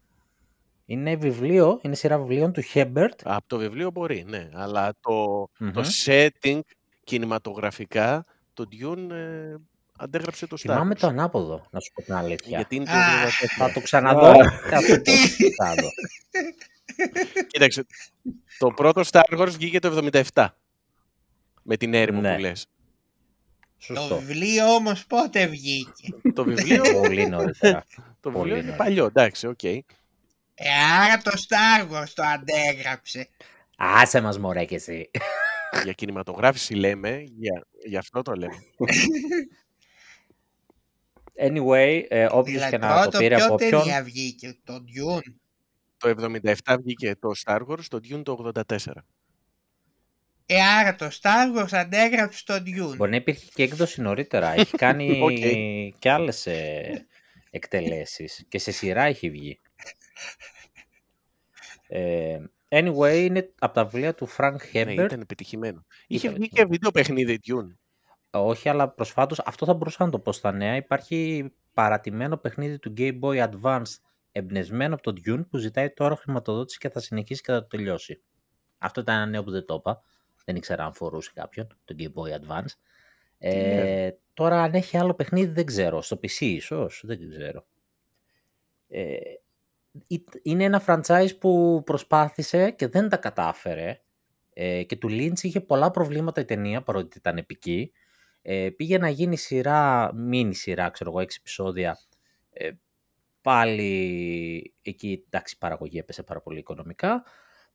Είναι βιβλίο, είναι σειρά βιβλίων του Χέμπερτ. Από το βιβλίο μπορεί, ναι. Αλλά το, mm το setting κινηματογραφικά το Dune ε, αντέγραψε το Star Wars. Θυμάμαι το ανάποδο, να σου πω την αλήθεια. Γιατί είναι το Θα το ξαναδώ. θα το ξαναδώ. Κοίταξε, το πρώτο Star Wars βγήκε το 77 με την έρημο ναι. που λες. Το βιβλίο όμως πότε βγήκε. το βιβλίο... (laughs) Πολύ νωρίτερα. το βιβλίο είναι παλιό, εντάξει, οκ. Okay. Ε, άρα το Σταργο το αντέγραψε. Άσε μας μωρέ και εσύ. για κινηματογράφηση λέμε, για, για αυτό το λέμε. Anyway, ε, όποιος δηλαδή, και να το, το πήρε από ποιον... βγήκε, το Dune. Το 77 βγήκε το Star Wars, το Dune το 84. Ε, άρα το Star Wars αντέγραψε το Dune. Μπορεί να υπήρχε και έκδοση νωρίτερα. Έχει (laughs) κάνει okay. και άλλες ε, εκτελέσεις. και σε σειρά έχει βγει. Ε, anyway, είναι από τα βιβλία του Frank ναι, Herbert. Ναι, ήταν επιτυχημένο. Είχε βγει και βίντεο παιχνίδι Dune. Όχι, αλλά προσφάτως, αυτό θα μπορούσα να το πω στα νέα, υπάρχει παρατημένο παιχνίδι του Game Boy Advance εμπνευσμένο από το Dune που ζητάει τώρα χρηματοδότηση και θα συνεχίσει και θα το τελειώσει. Αυτό ήταν ένα νέο που δεν το είπα. Δεν ήξερα αν φορούσε κάποιον, τον Game Boy Advance. Ε, Τώρα αν έχει άλλο παιχνίδι δεν ξέρω. Στο PC ίσως, δεν ξέρω. Ε, είναι ένα franchise που προσπάθησε και δεν τα κατάφερε. Ε, και του Lynch είχε πολλά προβλήματα η ταινία, παρότι ήταν επική. Ε, πήγε να γίνει σειρά, μίνι σειρά, ξέρω εγώ, έξι επεισόδια. Ε, πάλι εκεί, εντάξει, η παραγωγή έπεσε πάρα πολύ οικονομικά.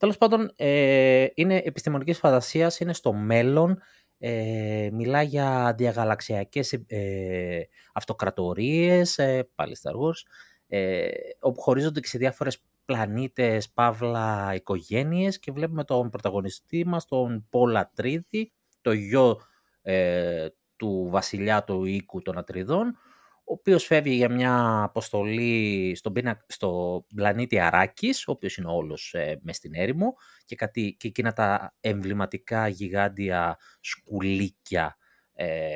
Τέλος πάντων, ε, είναι επιστημονικής φαντασίας, είναι στο μέλλον, ε, μιλά για διαγαλαξιακές ε, αυτοκρατορίες, ε, πάλι στα ε, όπου χωρίζονται και σε διάφορες πλανήτες, παύλα, οικογένειες και βλέπουμε τον πρωταγωνιστή μας, τον Πολ Ατρίδη, το γιο ε, του βασιλιά του οίκου των Ατριδών, ο οποίος φεύγει για μια αποστολή στον πίνα, στο πλανήτη Αράκης, ο οποίος είναι όλος ε, μες στην έρημο και, κάτι, και εκείνα τα εμβληματικά γιγάντια σκουλίκια ε,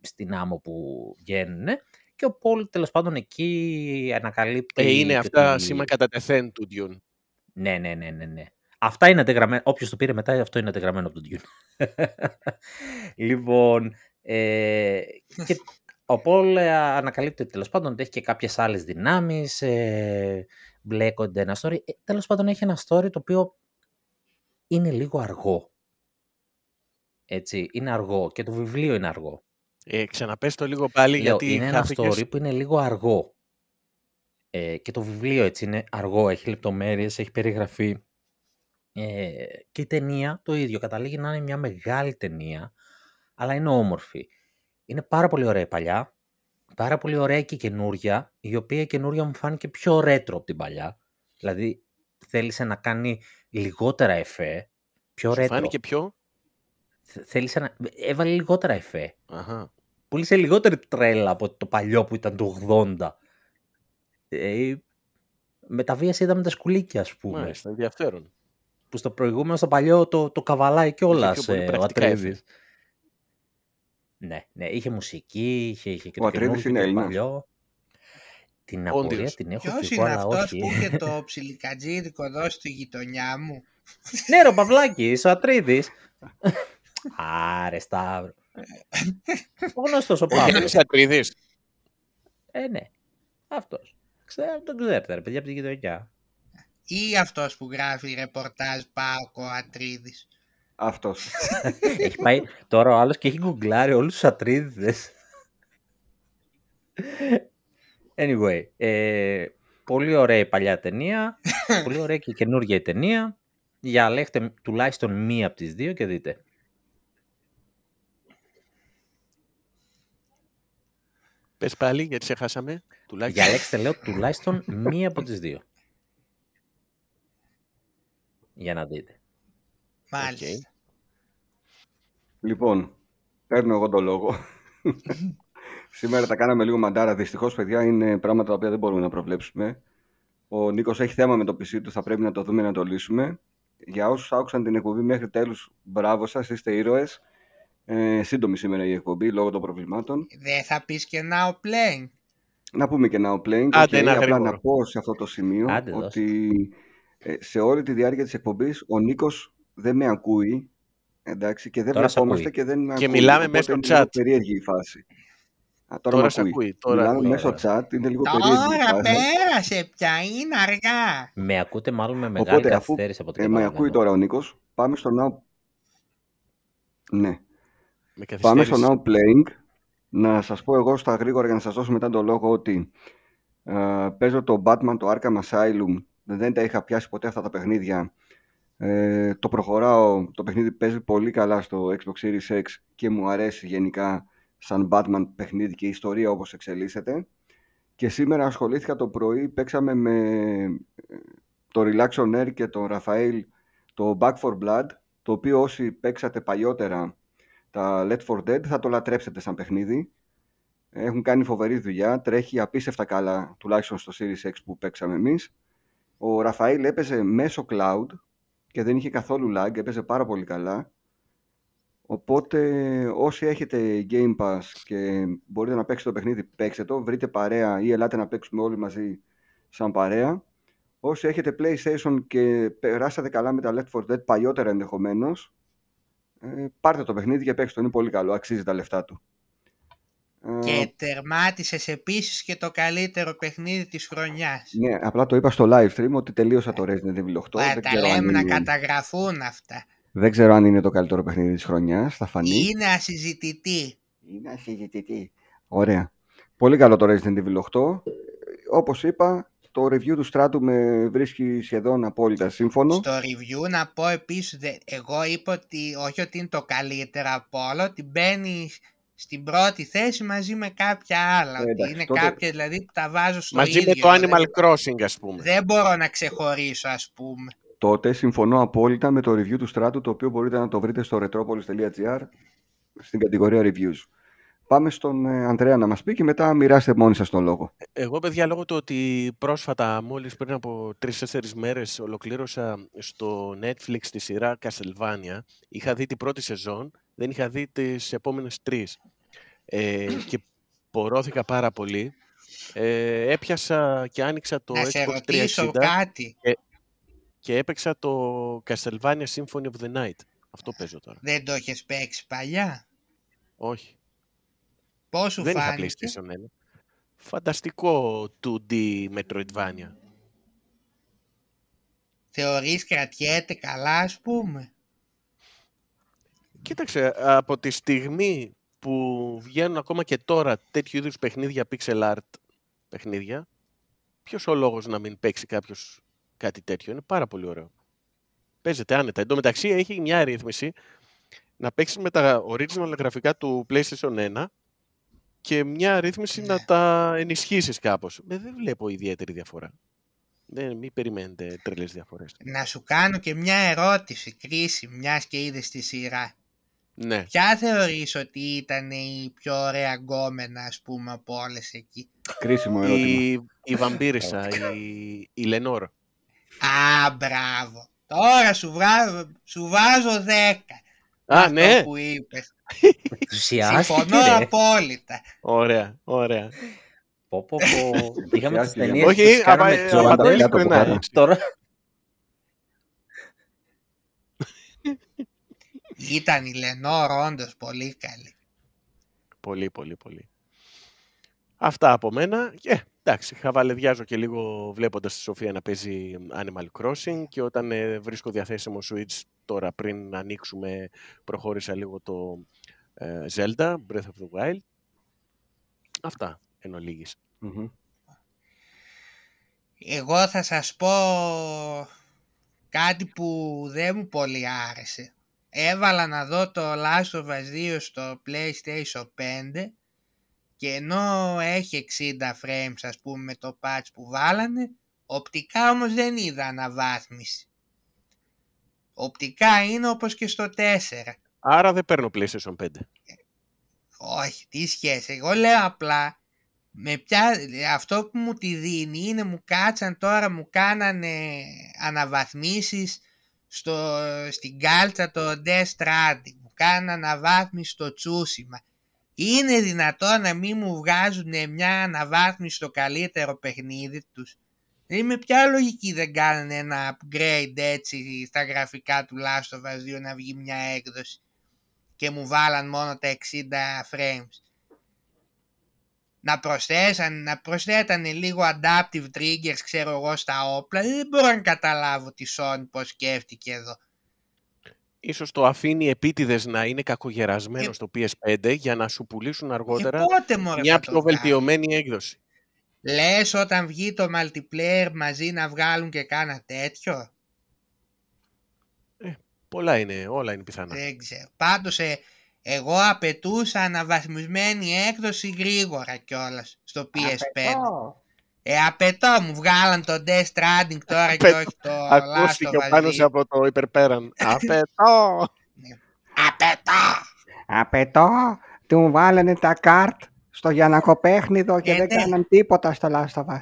στην άμμο που βγαίνουν και ο Πολ τέλος πάντων εκεί ανακαλύπτει... Ε, είναι αυτά τη... σήμα κατά τεθέν του Ντιούν. Ναι, ναι, ναι, ναι, ναι. Αυτά είναι αντεγραμμένα. Όποιος το πήρε μετά, αυτό είναι αντεγραμμένο από τον Ντιούν. (laughs) λοιπόν, ε, και ο Πολ ανακαλύπτει ότι τέλος πάντων έχει και κάποιες άλλες δυνάμεις. Ε, μπλέκονται ένα story. Ε, τέλος πάντων έχει ένα story το οποίο είναι λίγο αργό. Έτσι, είναι αργό και το βιβλίο είναι αργό. Ε, ξαναπες το λίγο πάλι Λέω, γιατί είναι ένα story που είναι λίγο αργό. Ε, και το βιβλίο έτσι είναι αργό, έχει λεπτομέρειες, έχει περιγραφή. Ε, και η ταινία το ίδιο, καταλήγει να είναι μια μεγάλη ταινία, αλλά είναι όμορφη είναι πάρα πολύ ωραία η παλιά, πάρα πολύ ωραία και η καινούρια, η οποία η καινούρια μου φάνηκε πιο ρέτρο από την παλιά. Δηλαδή θέλησε να κάνει λιγότερα εφέ, πιο ρέτρο. Φάνηκε πιο? Θέλησε να... Έβαλε λιγότερα εφέ. Αχα. Πούλησε λιγότερη τρέλα από το παλιό που ήταν το 80. Ε, τα βία είδαμε τα σκουλίκια, ας πούμε. Μάλιστα, ενδιαφέρον. Που στο προηγούμενο, στο παλιό, το, το καβαλάει κιόλα ε, ο Ατρέβης. Ναι, ναι, είχε μουσική, είχε, είχε και ο το καινούργιο και παλιό. Την Όντως. απορία την έχω Ποιος είναι αυτός που είχε (laughs) το ψιλικατζίδικο εδώ στη γειτονιά μου. ναι ρε Παυλάκης, ο Ατρίδης. Άρε Σταύρο. ο γνωστός ο Παύλος. Ο Ατρίδης. Ε, ναι. Αυτός. Ξέρω, τον ξέρετε ρε παιδιά από τη γειτονιά. Ή αυτός που γράφει ρεπορτάζ Πάκο Ατρίδης. Αυτός. (laughs) έχει πάει τώρα ο άλλος και έχει γκουγκλάρει όλους τους ατρίδιδες. Anyway, ε, πολύ ωραία η παλιά ταινία, (laughs) πολύ ωραία και η καινούργια η ταινία. Διαλέγτε τουλάχιστον μία από τις δύο και δείτε. Πες πάλι γιατί σε χάσαμε. Τουλάχιστον... λέω τουλάχιστον μία από τις δύο. Για να δείτε. Μάλιστα. Okay. Λοιπόν, παίρνω εγώ το λόγο. (laughs) Σήμερα τα κάναμε λίγο μαντάρα. Δυστυχώς, παιδιά, είναι πράγματα τα οποία δεν μπορούμε να προβλέψουμε. Ο Νίκος έχει θέμα με το PC του, θα πρέπει να το δούμε να το λύσουμε. Για όσους άκουσαν την εκπομπή μέχρι τέλους, μπράβο σας, είστε ήρωες. Ε, σύντομη σήμερα η εκπομπή λόγω των προβλημάτων. Δεν θα πεις και now playing. Να πούμε και now playing. Άντε, okay, απλά να πω σε αυτό το σημείο ότι ε, σε όλη τη διάρκεια της εκπομπής ο Νίκος δεν με ακούει, εντάξει, και δεν τώρα βλεπόμαστε και δεν με ακούει. Και μιλάμε μέσα στο chat. Είναι περίεργη η φάση. τώρα, τώρα ακούει. Μιλάμε μέσα στο chat, είναι λίγο τώρα περίεργη. Τώρα πέρασε πια, είναι αργά. Με ακούτε μάλλον με μεγάλη Οπότε, καθυστέρηση από την ε, Με ακούει τώρα ο Νίκος. Πάμε στο Now... Ναι. Πάμε στο Now Playing. Να σας πω εγώ στα γρήγορα για να σας δώσω μετά το λόγο ότι ε, παίζω το Batman, το Arkham Asylum. Δεν τα είχα πιάσει ποτέ αυτά τα παιχνίδια. Ε, το προχωράω, το παιχνίδι παίζει πολύ καλά στο Xbox Series X και μου αρέσει γενικά σαν Batman παιχνίδι και η ιστορία όπως εξελίσσεται. Και σήμερα ασχολήθηκα το πρωί, παίξαμε με ε, το Relaxon Air και τον Ραφαήλ το Back for Blood, το οποίο όσοι παίξατε παλιότερα τα Let for Dead θα το λατρέψετε σαν παιχνίδι. Έχουν κάνει φοβερή δουλειά, τρέχει απίστευτα καλά, τουλάχιστον στο Series X που παίξαμε εμείς. Ο Ραφαήλ έπαιζε μέσω cloud, και δεν είχε καθόλου lag, έπαιζε πάρα πολύ καλά. Οπότε όσοι έχετε Game Pass και μπορείτε να παίξετε το παιχνίδι, παίξτε το, βρείτε παρέα ή ελάτε να παίξουμε όλοι μαζί σαν παρέα. Όσοι έχετε PlayStation και περάσατε καλά με τα Left 4 Dead παλιότερα ενδεχομένως, ε, πάρτε το παιχνίδι και παίξτε το, είναι πολύ καλό, αξίζει τα λεφτά του. Ε, και τερμάτισες επίσης και το καλύτερο παιχνίδι της χρονιάς. Ναι, απλά το είπα στο live stream ότι τελείωσα το ε, Resident Evil 8. τα λέμε να καταγραφούν αυτά. Δεν ξέρω αν είναι το καλύτερο παιχνίδι της χρονιάς. Θα φανεί. Είναι ασυζητητή. Είναι ασυζητητή. Ωραία. Πολύ καλό το Resident Evil 8. Όπως είπα, το review του Στράτου με βρίσκει σχεδόν απόλυτα σύμφωνο. Στο review να πω επίσης, εγώ είπα ότι όχι ότι είναι το καλύτερο από όλο, ότι μπαίνει στην πρώτη θέση μαζί με κάποια άλλα. ότι είναι τότε... κάποια δηλαδή που τα βάζω στο μαζί ίδιο. Μαζί με το δηλαδή. Animal Crossing ας πούμε. Δεν μπορώ να ξεχωρίσω ας πούμε. Τότε συμφωνώ απόλυτα με το review του Στράτου το οποίο μπορείτε να το βρείτε στο retropolis.gr στην κατηγορία reviews. Πάμε στον ε, Ανδρέα να μας πει και μετά μοιράστε μόνοι σας τον λόγο. Ε, εγώ, παιδιά, λόγω του ότι πρόσφατα, μόλις πριν από τρει-τέσσερι μέρες, ολοκλήρωσα στο Netflix τη σειρά Castlevania. Είχα δει την πρώτη σεζόν δεν είχα δει τις επόμενες τρεις. Ε, και πορώθηκα πάρα πολύ. Ε, έπιασα και άνοιξα το Να Xbox 360. Να σε ρωτήσω κάτι. Και, και, έπαιξα το Castlevania Symphony of the Night. Αυτό παίζω τώρα. Δεν το έχεις παίξει παλιά. Όχι. Πώς σου δεν φάνηκε. Είχα PlayStation 1. Φανταστικό 2D Metroidvania. Θεωρείς κρατιέται καλά ας πούμε. Κοίταξε, από τη στιγμή που βγαίνουν ακόμα και τώρα τέτοιου είδους παιχνίδια pixel art παιχνίδια, ποιος ο λόγος να μην παίξει κάποιος κάτι τέτοιο. Είναι πάρα πολύ ωραίο. Παίζεται άνετα. Εν τω μεταξύ έχει μια ρύθμιση να παίξεις με τα original γραφικά του PlayStation 1 και μια ρύθμιση να ναι. τα ενισχύσεις κάπως. Ε, δεν βλέπω ιδιαίτερη διαφορά. Δεν, μην περιμένετε τρελές διαφορές. Να σου κάνω και μια ερώτηση, κρίση, μιας και είδες τη σειρά. Ναι. Ποια θεωρείς ότι ήταν η πιο ωραία γκόμενα ας πούμε από όλες εκεί. Κρίσιμο ερώτημα. Η, η βαμπύρισα, η, η Λενόρ. Α, μπράβο. Τώρα σου, βρά... σου βάζω 10. Α, αυτό ναι. που είπες. Συμφωνώ απόλυτα. Ωραία, ωραία. Πω, πω, πω. Είχαμε τις ταινίες Όχι, απαντώ ναι. Τώρα... (laughs) (laughs) Ήταν η Λενόρ όντως πολύ καλή. Πολύ, πολύ, πολύ. Αυτά από μένα. Και εντάξει, χαβαλεδιάζω και λίγο βλέποντας τη Σοφία να παίζει Animal Crossing και όταν ε, βρίσκω διαθέσιμο Switch τώρα πριν να ανοίξουμε προχώρησα λίγο το ε, Zelda, Breath of the Wild. Αυτά εν Εγώ θα σας πω κάτι που δεν μου πολύ άρεσε έβαλα να δω το Last of Us 2 στο PlayStation 5 και ενώ έχει 60 frames ας πούμε το patch που βάλανε, οπτικά όμως δεν είδα αναβάθμιση. Οπτικά είναι όπως και στο 4. Άρα δεν παίρνω PlayStation 5. Όχι, τι σχέση. Εγώ λέω απλά, με ποια, αυτό που μου τη δίνει είναι μου κάτσαν τώρα, μου κάνανε αναβαθμίσεις στο, στην κάλτσα το Death Stranding μου κάνουν αναβάθμιση στο Τσούσιμα. Είναι δυνατό να μην μου βγάζουν μια αναβάθμιση στο καλύτερο παιχνίδι τους. είμαι με ποια λογική δεν κάνανε ένα upgrade έτσι στα γραφικά του Last of Us 2 να βγει μια έκδοση και μου βάλαν μόνο τα 60 frames να, προσθέσαν, να προσθέταν λίγο adaptive triggers ξέρω εγώ στα όπλα δεν μπορώ να καταλάβω τη Sony πως σκέφτηκε εδώ Ίσως το αφήνει επίτηδες να είναι κακογερασμένος στο ε, PS5 για να σου πουλήσουν αργότερα ε, πότε, μια πιο βελτιωμένη έκδοση. Λες όταν βγει το multiplayer μαζί να βγάλουν και κάνα τέτοιο. Ε, πολλά είναι, όλα είναι πιθανά. Δεν ξέρω. Πάντως ε, εγώ απαιτούσα αναβαθμισμένη έκδοση γρήγορα κιόλας στο PS5. Απαιτώ. Ε, απαιτώ, μου βγάλαν το Death Stranding τώρα και όχι το Last of πάνω σε από το υπερπέραν. (laughs) Ναι. απαιτώ! απαιτώ! Απαιτώ! Του βάλανε τα κάρτ στο Γιανακοπέχνιδο και ε, δεν ναι. κάναν τίποτα στο Last of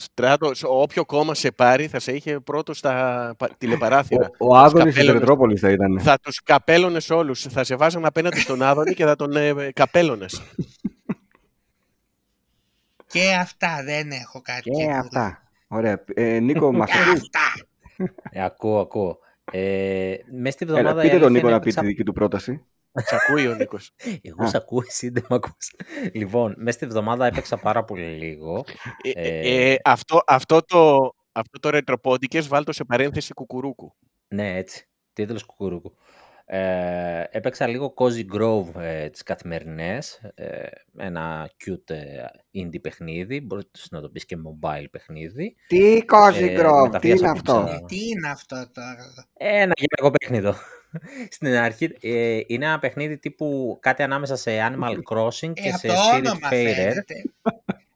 Στράτο, όποιο κόμμα σε πάρει θα σε είχε πρώτο στα τηλεπαράθυρα. Ο, ο Άδωνης της θα ήταν. Θα τους καπέλωνες όλους. Θα σε βάζαν απέναντι στον Άδωνη και θα τον ε, ε καπέλωνες. (laughs) Και αυτά δεν έχω κάτι. Και αυτά. Ωραία. Ε, Νίκο, μα ε, Ακούω, ακούω. Ε, μέσα στη βδομάδα. Έλα, πείτε τον Νίκο να πει τη δική του πρόταση. Σε ακούει ο Νίκος. Εγώ σε ακούω, εσύ δεν με ακούς. Λοιπόν, μέσα στη βδομάδα έπαιξα πάρα πολύ λίγο. Ε, ε, ε, αυτό, αυτό το, αυτό το ρετροπόντικες βάλτο σε παρένθεση κουκουρούκου. Ναι, έτσι. Τίτλος κουκουρούκου. Ε, έπαιξα λίγο Cozy Grove ε, τις καθημερινές, ε, ένα cute ε, indie παιχνίδι, μπορείς να το πεις και mobile παιχνίδι. Τι Cozy ε, Grove, τι είναι αυτό. Τι είναι αυτό τώρα. Ένα γυναικό παιχνίδι. (laughs) Στην αρχή είναι ένα παιχνίδι τύπου κάτι ανάμεσα σε Animal Crossing και σε Spirit Fairer.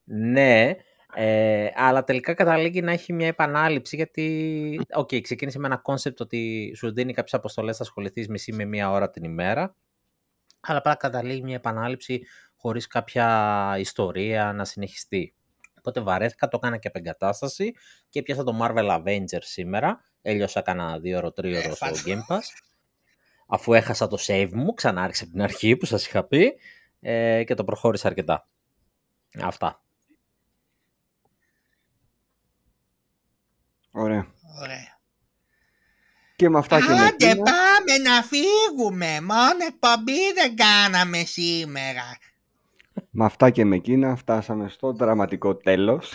ναι, ε, αλλά τελικά καταλήγει να έχει μια επανάληψη γιατί οκ, ξεκίνησε με ένα κόνσεπτ ότι σου δίνει κάποιες αποστολές, θα ασχοληθείς μισή με μία ώρα την ημέρα. Αλλά απλά καταλήγει μια επανάληψη αλλα παντα καταληγει κάποια ιστορία να συνεχιστεί. Οπότε βαρέθηκα, το έκανα και επεγκατάσταση και πιάσα το Marvel Avengers σήμερα. Έλειωσα κάνα δύο ώρο, τρία ώρο στο Game Pass. Αφού έχασα το save μου, ξανά άρχισα από την αρχή που σας είχα πει ε, και το προχώρησα αρκετά. Αυτά. Ωραία. Ωραία. Και με αυτά Άντε, και με πάμε να φύγουμε. Μόνος εκπομπή δεν κάναμε σήμερα. Με αυτά και με εκείνα φτάσαμε στο δραματικό τέλος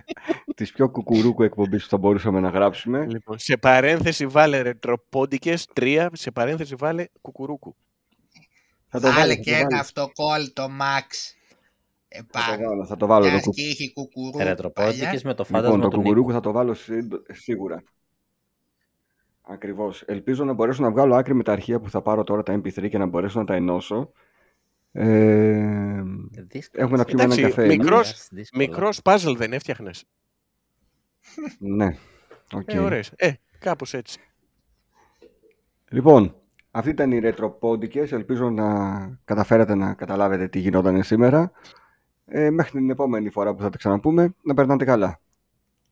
(laughs) της πιο κουκουρούκου εκπομπής που θα μπορούσαμε να γράψουμε. Λοιπόν, σε παρένθεση βάλε ρετροπόντικες, τρία, σε παρένθεση βάλε κουκουρούκου. Θα το βάλε, και ένα αυτοκόλλητο, Μαξ. Ε, θα το βάλω, θα το βάλω. Το... έχει με το φάντασμα λοιπόν, το θα το βάλω σίγουρα. Ακριβώς, Ελπίζω να μπορέσω να βγάλω άκρη με τα αρχεία που θα πάρω τώρα τα MP3 και να μπορέσω να τα ενώσω. Ε, έχουμε να πιούμε ένα καφέ. μικρός μικρός puzzle δεν έφτιαχνες. ναι. Okay. Ε, ωραίες. Ε, κάπως έτσι. Λοιπόν, αυτή ήταν η Ρετροπόντικες. Ελπίζω να καταφέρατε να καταλάβετε τι γινόταν σήμερα. Ε, μέχρι την επόμενη φορά που θα τα ξαναπούμε, να περνάτε καλά.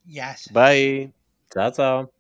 Γεια Bye. Ciao, ciao.